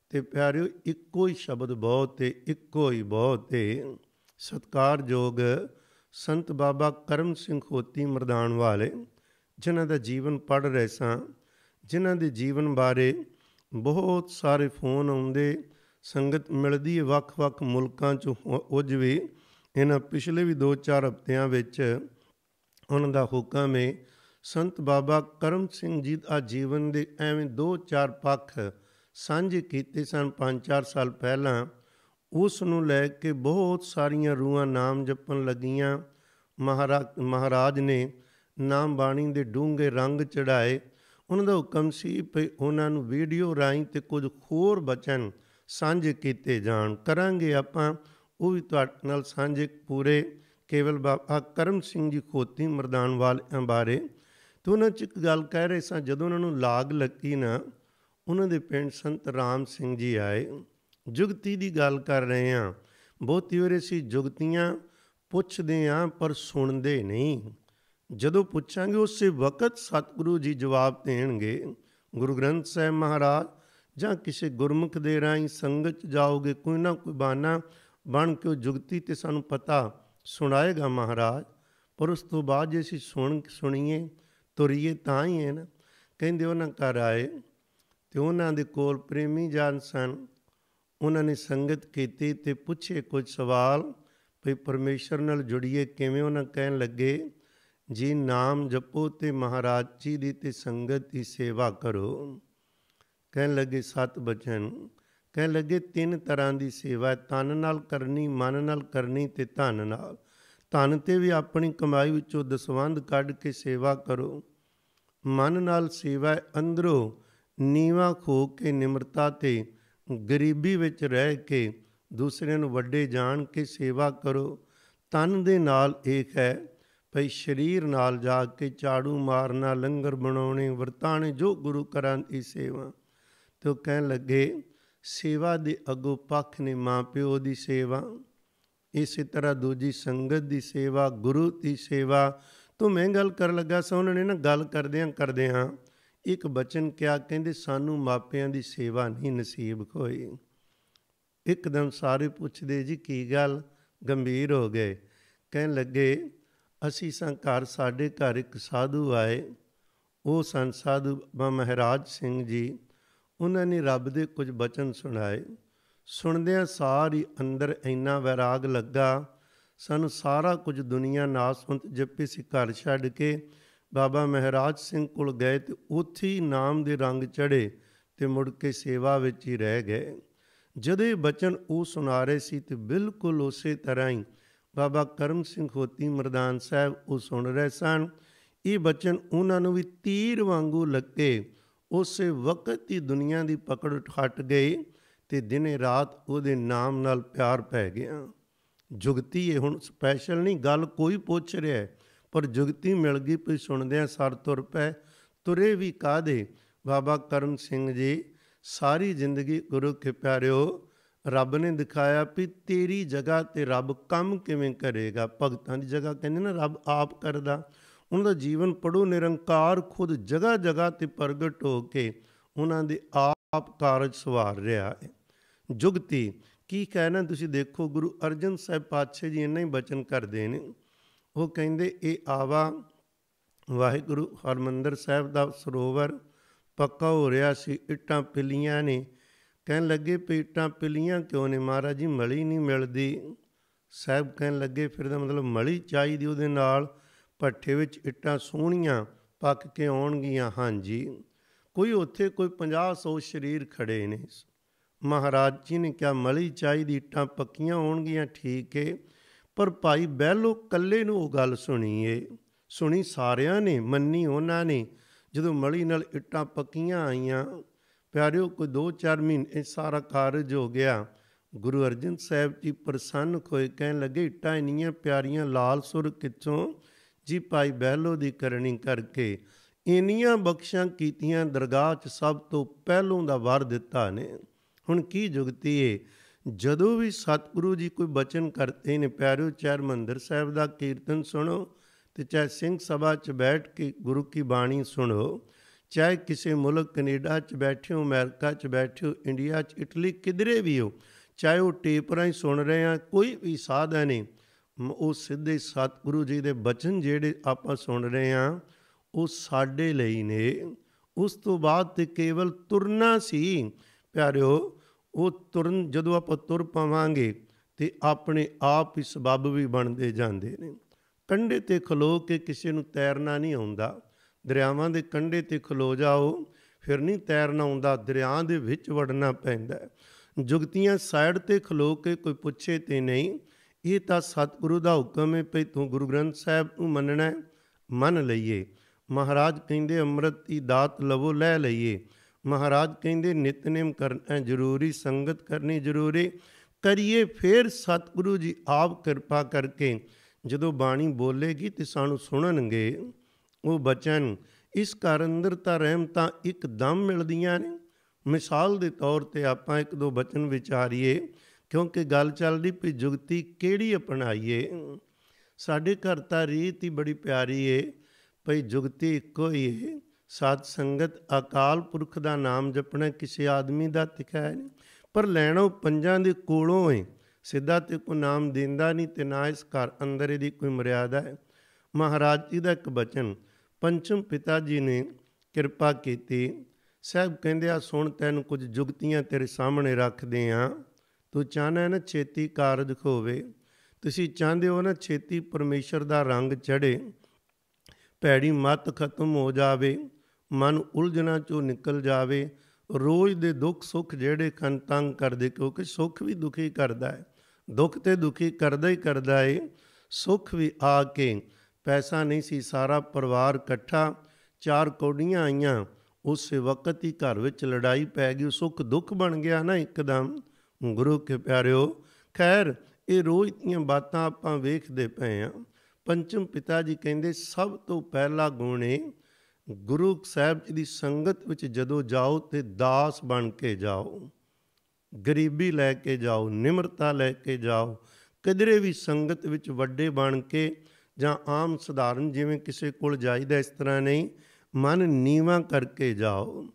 ਤੇ ਪਿਆਰਿਓ ਇੱਕੋ ਹੀ ਸ਼ਬਦ ਬਹੁਤ ਤੇ ਇੱਕੋ ਹੀ ਬਹੁਤ ਤੇ ਸਤਕਾਰਯੋਗ ਸੰਤ ਬਾਬਾ ਕਰਮ ਸਿੰਘ ਹੋਤੀ ਮਰਦਾਨ ਵਾਲੇ ਜਿਨ੍ਹਾਂ ਦਾ ਜੀਵਨ ਪੜ ਰਹੇ ਸਾਂ ਜਿਨ੍ਹਾਂ ਦੇ ਜੀਵਨ ਬਾਰੇ ਬਹੁਤ ਸਾਰੇ ਫੋਨ ਆਉਂਦੇ ਸੰਗਤ ਮਿਲਦੀ ਹੈ ਵੱਖ-ਵੱਖ ਮੁਲਕਾਂ 'ਚ ਉਜ ਵੀ ਇਹਨਾਂ ਪਿਛਲੇ ਵੀ 2-4 ਹਫ਼ਤਿਆਂ ਵਿੱਚ ਉਹਨਾਂ ਦਾ ਹੁਕਮ ਹੈ ਸੰਤ ਬਾਬਾ ਕਰਮ ਸਿੰਘ ਜੀ ਦਾ ਜੀਵਨ ਦੇ ਐਵੇਂ 2-4 ਪੱਖ ਸਾਂਝੇ ਕੀਤੇ ਸਨ 5-4 ਸਾਲ ਪਹਿਲਾਂ ਉਸ ਨੂੰ ਲੈ ਕੇ ਬਹੁਤ ਸਾਰੀਆਂ ਰੂਹਾਂ ਨਾਮ ਜਪਣ ਲੱਗੀਆਂ ਮਹਾਰਾਜ ਨੇ ਨਾਮ ਬਾਣੀ ਦੇ ਡੂੰਘੇ ਰੰਗ ਚੜਾਏ ਉਹਨਾਂ ਦਾ ਹੁਕਮ ਸੀ ਕਿ ਉਹਨਾਂ ਨੂੰ ਵੀਡੀਓ ਰਾਈ ਤੇ ਕੁਝ ਹੋਰ ਬਚਨ ਸਾਂਝੇ ਕੀਤੇ ਜਾਣ ਕਰਾਂਗੇ ਆਪਾਂ ਉਹ ਵੀ ਤੁਹਾਡੇ ਨਾਲ ਸਾਂਝੇ ਪੂਰੇ ਕੇਵਲ ਬਾਬਾ ਕਰਮ ਸਿੰਘ ਜੀ ਖੋਤੀ ਮਰਦਾਨਵਾਲ ਬਾਰੇ ਤੋਂ ਉਹਨਾਂ ਚ ਇੱਕ ਗੱਲ ਕਹਿ ਰਹੇ ਸਾਂ ਜਦੋਂ ਉਹਨਾਂ ਨੂੰ ਲਾਗ ਲੱਗੀ ਨਾ ਉਹਨਾਂ ਦੇ ਪਿੰਡ ਸੰਤ ਰਾਮ ਸਿੰਘ ਜੀ ਆਏ ਜੁਗਤੀ ਦੀ ਗੱਲ ਕਰ ਰਹੇ ਆ ਬਹੁਤੀ ਵਾਰ ਸੀ ਜੁਗਤੀਆਂ ਪੁੱਛਦੇ ਆ ਪਰ ਸੁਣਦੇ ਨਹੀਂ ਜਦੋਂ ਪੁੱਛਾਂਗੇ ਉਸੇ ਵਕਤ ਸਤਿਗੁਰੂ ਜੀ ਜਵਾਬ ਦੇਣਗੇ ਗੁਰੂ ਗ੍ਰੰਥ ਸਾਹਿਬ ਮਹਾਰਾਜ ਜਾਂ ਕਿਸੇ ਗੁਰਮੁਖ ਦੇ ਰਾਹੀਂ ਸੰਗਤ ਜਾਓਗੇ ਕੋਈ ਨਾ ਕੋਈ ਬਾਨਾ ਬਣ ਕੇ ਉਹ ਜੁਗਤੀ ਤੇ ਸਾਨੂੰ ਪਤਾ ਸੁਣਾਏਗਾ ਮਹਾਰਾਜ ਪਰ ਉਸ ਤੋਂ ਬਾਅਦ ਜੇ ਅਸੀਂ ਸੁਣ ਸੁਣੀਏ ਤੁਰੀਏ ਤਾਂ ਹੀ ਹੈ ਨਾ ਕਹਿੰਦੇ ਉਹਨਾਂ ਘਰ ਆਏ ਤੇ ਉਹਨਾਂ ਦੇ ਕੋਲ ਪ੍ਰੇਮੀ ਜਾਨ ਸਨ ਉਹਨਾਂ ਨੇ ਸੰਗਤ ਕੀਤੀ ਤੇ ਪੁੱਛੇ ਕੁਝ ਸਵਾਲ ਵੀ ਪਰਮੇਸ਼ਰ ਨਾਲ ਜੁੜੀਏ ਕਿਵੇਂ ਉਹਨਾਂ ਕਹਿਣ ਲੱਗੇ ਜੀ ਨਾਮ ਜਪੋ ਤੇ ਮਹਾਰਾਜ ਜੀ ਦੀ ਤੇ ਸੰਗਤ ਦੀ ਸੇਵਾ ਕਰੋ ਕਹਿਣ ਲੱਗੇ ਸੱਤ ਬਚਨ ਨੂੰ ਲੱਗੇ ਤਿੰਨ ਤਰ੍ਹਾਂ ਦੀ ਸੇਵਾ ਤਨ ਨਾਲ ਕਰਨੀ ਮਨ ਨਾਲ ਕਰਨੀ ਤੇ ਧਨ ਨਾਲ ਧਨ ਤੇ ਵੀ ਆਪਣੀ ਕਮਾਈ ਵਿੱਚੋਂ ਦਸਵੰਦ ਕੱਢ ਕੇ ਸੇਵਾ ਕਰੋ ਮਨ ਨਾਲ ਸੇਵਾ ਅੰਦਰੋਂ ਨੀਵਾ ਖੋ ਕੇ ਨਿਮਰਤਾ ਤੇ ਗਰੀਬੀ ਵਿੱਚ ਰਹਿ ਕੇ ਦੂਸਰਿਆਂ ਨੂੰ ਵੱਡੇ ਜਾਣ ਕੇ ਸੇਵਾ ਕਰੋ ਤਨ ਦੇ ਨਾਲ ਏਕ ਹੈ ਭਈ ਸਰੀਰ ਨਾਲ ਜਾ ਕੇ ਝਾੜੂ ਮਾਰਨਾ ਲੰਗਰ ਬਣਾਉਣੇ ਵਰਤਾਣੇ ਜੋ ਗੁਰੂ ਕਰਾਂ ਦੀ ਸੇਵਾ ਤੇ ਉਹ ਕਹਿਣ ਲੱਗੇ ਸੇਵਾ ਦੇ ਅਗੋ ਪੱਖ ਨੇ ਮਾਪਿਓ ਦੀ ਸੇਵਾ ਇਸੇ ਤਰ੍ਹਾਂ ਦੂਜੀ ਸੰਗਤ ਦੀ ਸੇਵਾ ਗੁਰੂ ਦੀ ਸੇਵਾ ਤੂੰ ਮੈਂ ਗੱਲ ਕਰਨ ਲੱਗਾ ਸਾਂ ਉਹਨਾਂ ਨੇ ਨਾ ਗੱਲ ਕਰਦਿਆਂ ਕਰਦਿਆਂ ਇੱਕ ਬਚਨ ਕਿਹਾ ਕਹਿੰਦੇ ਸਾਨੂੰ ਮਾਪਿਆਂ ਦੀ ਸੇਵਾ ਨਹੀਂ ਨਸੀਬ ਹੋਈ ਇੱਕਦਮ ਸਾਰੇ ਪੁੱਛਦੇ ਜੀ ਕੀ ਗੱਲ ਗੰਭੀਰ ਹੋ ਗਏ ਕਹਿਣ ਲੱਗੇ ਅਸੀਂ ਸਾਂ ਘਰ ਸਾਡੇ ਘਰ ਇੱਕ ਸਾਧੂ ਆਏ ਉਹ ਸੰਸਾਧੂ ਸਾਧੂ ਮਹਾਰਾਜ ਸਿੰਘ ਜੀ ਉਹਨਾਂ ਨੇ ਰੱਬ ਦੇ ਕੁਝ ਬਚਨ ਸੁਣਾਏ ਸੁਣਦਿਆਂ ਸਾਰ ਹੀ ਅੰਦਰ ਇੰਨਾ ਵਿਰਾਗ ਲੱਗਾ ਸਾਨੂੰ ਸਾਰਾ ਕੁਝ ਦੁਨੀਆ ਨਾਸਵੰਤ ਜੱਪੀ ਸੀ ਘਰ ਛੱਡ ਕੇ ਬਾਬਾ ਮਹਾਰਾਜ ਸਿੰਘ ਕੋਲ ਗਏ ਤੇ ਉੱਥੇ ਹੀ ਨਾਮ ਦੇ ਰੰਗ ਚੜੇ ਤੇ ਮੁੜ ਕੇ ਸੇਵਾ ਵਿੱਚ ਹੀ ਰਹਿ ਗਏ ਜਦੇ ਬਚਨ ਉਹ ਸੁਣਾ ਰਹੇ ਸੀ ਤੇ ਬਿਲਕੁਲ ਉਸੇ ਤਰ੍ਹਾਂ ਹੀ ਬਾਬਾ ਕਰਮ ਸਿੰਘ ਹੋਤੀ ਮਰਦਾਨ ਸਾਹਿਬ ਉਹ ਸੁਣ ਰਹੇ ਸਨ ਇਹ ਬਚਨ ਉਹਨਾਂ ਨੂੰ ਵੀ ਤੀਰ ਵਾਂਗੂ ਲੱਗੇ ਉਸੇ ਵਕਤ ਹੀ ਦੁਨੀਆ ਦੀ ਪਕੜ ਹਟ ਗਈ ਤੇ ਦਿਨੇ ਰਾਤ ਉਹਦੇ ਨਾਮ ਨਾਲ ਪਿਆਰ ਪੈ ਗਿਆ ਜੁਗਤੀ ਇਹ ਹੁਣ ਸਪੈਸ਼ਲ ਨਹੀਂ ਗੱਲ ਕੋਈ ਪੁੱਛ ਰਿਹਾ ਪਰ ਜੁਗਤੀ ਮਿਲ ਗਈ ਪਈ ਸੁਣਦੇ ਆ ਸਰ ਤੁਰ ਪੈ ਤੁਰੇ ਵੀ ਕਾਦੇ ਬਾਬਾ ਕਰਮ ਸਿੰਘ ਜੀ ਸਾਰੀ ਜ਼ਿੰਦਗੀ ਗੁਰੂ ਕੇ ਪਿਆਰਿਓ ਰੱਬ ਨੇ ਦਿਖਾਇਆ ਵੀ ਤੇਰੀ ਜਗ੍ਹਾ ਤੇ ਰੱਬ ਕੰਮ ਕਿਵੇਂ ਕਰੇਗਾ ਭਗਤਾਂ ਦੀ ਜਗ੍ਹਾ ਕਹਿੰਦੇ ਨਾ ਰੱਬ ਆਪ ਕਰਦਾ ਉਹਨਾਂ ਦਾ ਜੀਵਨ ਪੜੋ ਨਿਰੰਕਾਰ ਖੁਦ ਜਗ੍ਹਾ ਜਗ੍ਹਾ ਤੇ ਪ੍ਰਗਟ ਹੋ ਕੇ ਉਹਨਾਂ ਦੇ ਆਪ ਕਾਰਜ ਸਵਾਰ ਰਿਹਾ ਹੈ ਜੁਗਤੀ ਕੀ ਕਹਿਣਾ ਤੁਸੀਂ ਦੇਖੋ ਗੁਰੂ ਅਰਜਨ ਸਾਹਿਬ ਪਾਤਸ਼ਾਹ ਜੀ ਇੰਨਾ ਹੀ ਬਚਨ ਕਰਦੇ ਨੇ ਉਹ ਕਹਿੰਦੇ ਇਹ ਆਵਾ ਵਾਹਿਗੁਰੂ ਹਰਮੰਦਰ ਸਾਹਿਬ ਦਾ ਸਰੋਵਰ ਪੱਕਾ ਹੋ ਰਿਹਾ ਸੀ ਇੱਟਾਂ ਪਿੱਲੀਆਂ ਨੇ ਕਹਿਣ ਲੱਗੇ ਪੇਟਾਂ ਪਿੱਲੀਆਂ ਕਿਉਂ ਨੇ ਮਹਾਰਾਜ ਜੀ ਮਲੀ ਨਹੀਂ ਮਿਲਦੀ ਸਾਹਿਬ ਕਹਿਣ ਲੱਗੇ ਫਿਰ ਦਾ ਮਤਲਬ ਮਲੀ ਚਾਹੀਦੀ ਉਹਦੇ ਨਾਲ ਭੱਠੇ ਵਿੱਚ ਇੱਟਾਂ ਸੋਹਣੀਆਂ ਪੱਕ ਕੇ ਆਉਣਗੀਆਂ ਹਾਂਜੀ ਕੋਈ ਉੱਥੇ ਕੋਈ 50 100 ਸਰੀਰ ਖੜੇ ਨੇ ਮਹਾਰਾਜ ਜੀ ਨੇ ਕਿਹਾ ਮਲੀ ਚਾਹੀਦੀ ਇੱਟਾਂ ਪੱਕੀਆਂ ਹੋਣਗੀਆਂ ਠੀਕ ਏ ਪਰ ਭਾਈ ਬਹਿਲੋ ਕੱਲੇ ਨੂੰ ਉਹ ਗੱਲ ਸੁਣੀ ਏ ਸੁਣੀ ਸਾਰਿਆਂ ਨੇ ਮੰਨੀ ਉਹਨਾਂ ਨੇ ਜਦੋਂ ਮਲੀ ਨਾਲ ਇੱਟਾਂ ਪੱਕੀਆਂ ਆਈਆਂ ਪਿਆਰਿਓ ਕੋਈ 2-4 ਮਹੀਨੇ ਇਹ ਸਾਰਾ ਕਾਰਜ ਹੋ ਗਿਆ ਗੁਰੂ ਅਰਜਨ ਸਾਹਿਬ ਜੀ ਪ੍ਰਸੰਨ ਹੋਏ ਕਹਿਣ ਲੱਗੇ ਇੱਟਾਂ ਇੰਨੀਆਂ ਪਿਆਰੀਆਂ ਲਾਲ ਸੁਰ ਕਿੱਥੋਂ ਜੀ ਭਾਈ ਬਹਿਲੋ ਦੀ ਕਰਨੀ ਕਰਕੇ ਇਨੀਆਂ ਬਖਸ਼ਾਂ ਕੀਤੀਆਂ ਦਰਗਾਹ 'ਚ ਸਭ ਤੋਂ ਪਹਿਲੋਂ ਦਾ ਵਰ ਦਿੱਤਾ ਨੇ ਹੁਣ ਕੀ ਜੁਗਤੀ ਏ ਜਦੋਂ ਵੀ ਸਤਿਗੁਰੂ ਜੀ ਕੋਈ ਬਚਨ ਕਰਦੇ ਨੇ ਪਿਆਰਿਓ ਚਾਰ ਮੰਦਰ ਸਾਹਿਬ ਦਾ ਕੀਰਤਨ ਸੁਣੋ ਤੇ ਚਾਹੇ ਸਿੰਘ ਸਭਾ 'ਚ ਬੈਠ ਕੇ ਗੁਰੂ ਕੀ ਬਾਣੀ ਸੁਣੋ ਚਾਹੇ ਕਿਸੇ ਮੁਲਕ ਕੈਨੇਡਾ 'ਚ ਬੈਠੇ ਹੋ ਅਮਰੀਕਾ 'ਚ ਬੈਠੇ ਹੋ ਇੰਡੀਆ 'ਚ ਇਟਲੀ ਕਿਧਰੇ ਵੀ ਹੋ ਚਾਹੇ ਉਹ ਟੇਪ ਰਾਹੀਂ ਸੁਣ ਰਹੇ ਆ ਕੋਈ ਵੀ ਸਾਧਨ ਨਹੀਂ ਉਹ ਸਿੱਧੇ ਸਤਿਗੁਰੂ ਜੀ ਦੇ ਬਚਨ ਜਿਹੜੇ ਆਪਾਂ ਸੁਣ ਰਹੇ ਆ ਉਹ ਸਾਡੇ ਲਈ ਨੇ ਉਸ ਤੋਂ ਬਾਅਦ ਤੇ ਕੇਵਲ ਤੁਰਨਾ ਸੀ ਪਿਆਰਿਓ ਉਹ ਤੁਰਨ ਜਦੋਂ ਆਪਾਂ ਤੁਰ ਪਾਵਾਂਗੇ ਤੇ ਆਪਣੇ ਆਪ ਹੀ ਸਬਬ ਵੀ ਬਣਦੇ ਜਾਂਦੇ ਨੇ ਕੰਢੇ ਤੇ ਖਲੋ ਕੇ ਕਿਸੇ ਨੂੰ ਤੈਰਨਾ ਨਹੀਂ ਆਉਂਦਾ ਦਰਿਆਵਾਂ ਦੇ ਕੰਢੇ ਤੇ ਖਲੋ ਜਾਓ ਫਿਰ ਨਹੀਂ ਤੈਰਨਾ ਆਉਂਦਾ ਦਰਿਆ ਦੇ ਵਿੱਚ ਵੜਨਾ ਪੈਂਦਾ ਜੁਗਤੀਆਂ ਸਾਈਡ ਤੇ ਖਲੋ ਕੇ ਕੋਈ ਪੁੱਛੇ ਤੇ ਨਹੀਂ ਇਹ ਤਾਂ ਸਤਿਗੁਰੂ ਦਾ ਹੁਕਮ ਹੈ ਭਈ ਤੂੰ ਗੁਰੂ ਗ੍ਰੰਥ ਸਾਹਿਬ ਨੂੰ ਮੰਨਣਾ ਹੈ ਮੰਨ ਲਈਏ ਮਹਾਰਾਜ ਕਹਿੰਦੇ ਅੰਮ੍ਰਿਤ ਦੀ ਦਾਤ ਲਵੋ ਲੈ ਲਈਏ ਮਹਾਰਾਜ ਕਹਿੰਦੇ ਨਿਤਨੇਮ ਕਰਨਾ ਜ਼ਰੂਰੀ ਸੰਗਤ ਕਰਨੀ ਜ਼ਰੂਰੀ ਕਰੀਏ ਫੇਰ ਸਤਿਗੁਰੂ ਜੀ ਆਪ ਕਿਰਪਾ ਕਰਕੇ ਜਦੋਂ ਬਾਣੀ ਬੋਲੇਗੀ ਤੇ ਸਾਨੂੰ ਸੁਣਨਗੇ ਉਹ ਬਚਨ ਇਸ ਘਰ ਅੰਦਰ ਤਾਂ ਰਹਿਮਤਾਂ ਇੱਕਦਮ ਮਿਲਦੀਆਂ ਨੇ ਮਿਸਾਲ ਦੇ ਤੌਰ ਤੇ ਆਪਾਂ ਇੱਕ ਦੋ ਬਚਨ ਵਿਚਾਰੀਏ ਕਿਉਂਕਿ ਗੱਲ ਚੱਲਦੀ ਵੀ ਜੁਗਤੀ ਕਿਹੜੀ ਅਪਣਾਈਏ ਸਾਡੇ ਘਰ ਤਾਂ ਰੀਤ ਹੀ ਬੜੀ ਪਿਆਰੀ ਏ ਭਈ ਜੁਗਤੀ ਇੱਕੋ ਹੀ ਏ ਸਾਧ ਸੰਗਤ ਅਕਾਲ ਪੁਰਖ ਦਾ ਨਾਮ ਜਪਣਾ ਕਿਸੇ ਆਦਮੀ ਦਾ ਤਿਕਾ ਹੈ ਪਰ ਲੈਣਾ ਪੰਜਾਂ ਦੇ ਕੋਲੋਂ ਏ ਸਿੱਧਾ ਤੇ ਕੋ ਨਾਮ ਦਿੰਦਾ ਨਹੀਂ ਤੇ ਨਾ ਇਸ ਘਰ ਅੰਦਰ ਇਹਦੀ ਕੋਈ ਮਰਿਆਦਾ ਹੈ ਮਹਾਰਾਜ ਜੀ ਦਾ ਇੱਕ ਬਚਨ ਪੰਚਮ ਪਿਤਾ ਜੀ ਨੇ ਕਿਰਪਾ ਕੀਤੀ ਸਾਬ ਕਹਿੰਦੇ ਆ ਸੁਣ ਤੈਨੂੰ ਕੁਝ ਜੁਗਤੀਆਂ ਤੇਰੇ ਸਾਹਮਣੇ ਰੱਖਦੇ ਆ ਤੂੰ ਚਾਹਨਾ ਨਾ ਛੇਤੀ ਕਾਰਜ ਹੋਵੇ ਤੁਸੀਂ ਚਾਹਦੇ ਹੋ ਨਾ ਛੇਤੀ ਪਰਮੇਸ਼ਰ ਦਾ ਰੰਗ ਚੜੇ ਭੈੜੀ ਮਤ ਖਤਮ ਹੋ ਜਾਵੇ ਮਨ ਉਲਝਣਾ ਚੋਂ ਨਿਕਲ ਜਾਵੇ ਰੋਜ਼ ਦੇ ਦੁੱਖ ਸੁੱਖ ਜਿਹੜੇ ਕੰਨ ਤੰਗ ਕਰਦੇ ਕਿਉਂਕਿ ਸੁੱਖ ਵੀ ਦੁਖੀ ਕਰਦਾ ਹੈ ਦੁੱਖ ਤੇ ਦੁਖੀ ਕਰਦਾ ਹੀ ਕਰਦਾ ਹੈ ਸੁੱਖ ਵੀ ਆ ਕੇ ਪੈਸਾ ਨਹੀਂ ਸੀ ਸਾਰਾ ਪਰਿਵਾਰ ਇਕੱਠਾ ਚਾਰ ਕੋਡੀਆਂ ਆਈਆਂ ਉਸੇ ਵਕਤ ਹੀ ਘਰ ਵਿੱਚ ਲੜਾਈ ਪੈ ਗਈ ਸੁੱਖ ਦੁੱਖ ਬਣ ਗਿਆ ਨਾ ਇੱਕਦਮ ਗੁਰੂ ਕੇ ਪਿਆਰਿਓ ਖੈਰ ਇਹ ਰੋਜ਼ ਦੀਆਂ ਬਾਤਾਂ ਆਪਾਂ ਵੇਖਦੇ ਪਏ ਆ ਪੰਚਮ ਪਿਤਾ ਜੀ ਕਹਿੰਦੇ ਸਭ ਤੋਂ ਪਹਿਲਾ ਗੁਣ ਹੈ ਗੁਰੂ ਸਾਹਿਬ ਜੀ ਦੀ ਸੰਗਤ ਵਿੱਚ ਜਦੋਂ ਜਾਓ ਤੇ ਦਾਸ ਬਣ ਕੇ ਜਾਓ ਗਰੀਬੀ ਲੈ ਕੇ ਜਾਓ ਨਿਮਰਤਾ ਲੈ ਕੇ ਜਾਓ ਕਿਧਰੇ ਵੀ ਸੰਗਤ ਵਿੱਚ ਵੱਡੇ ਬਣ ਕੇ ਜਾਂ ਆਮ ਸਧਾਰਨ ਜਿਵੇਂ ਕਿਸੇ ਕੋਲ ਜਾਈਦਾ ਇਸ ਤਰ੍ਹਾਂ ਨਹੀਂ ਮਨ ਨੀਵਾ ਕਰਕੇ ਜਾਓ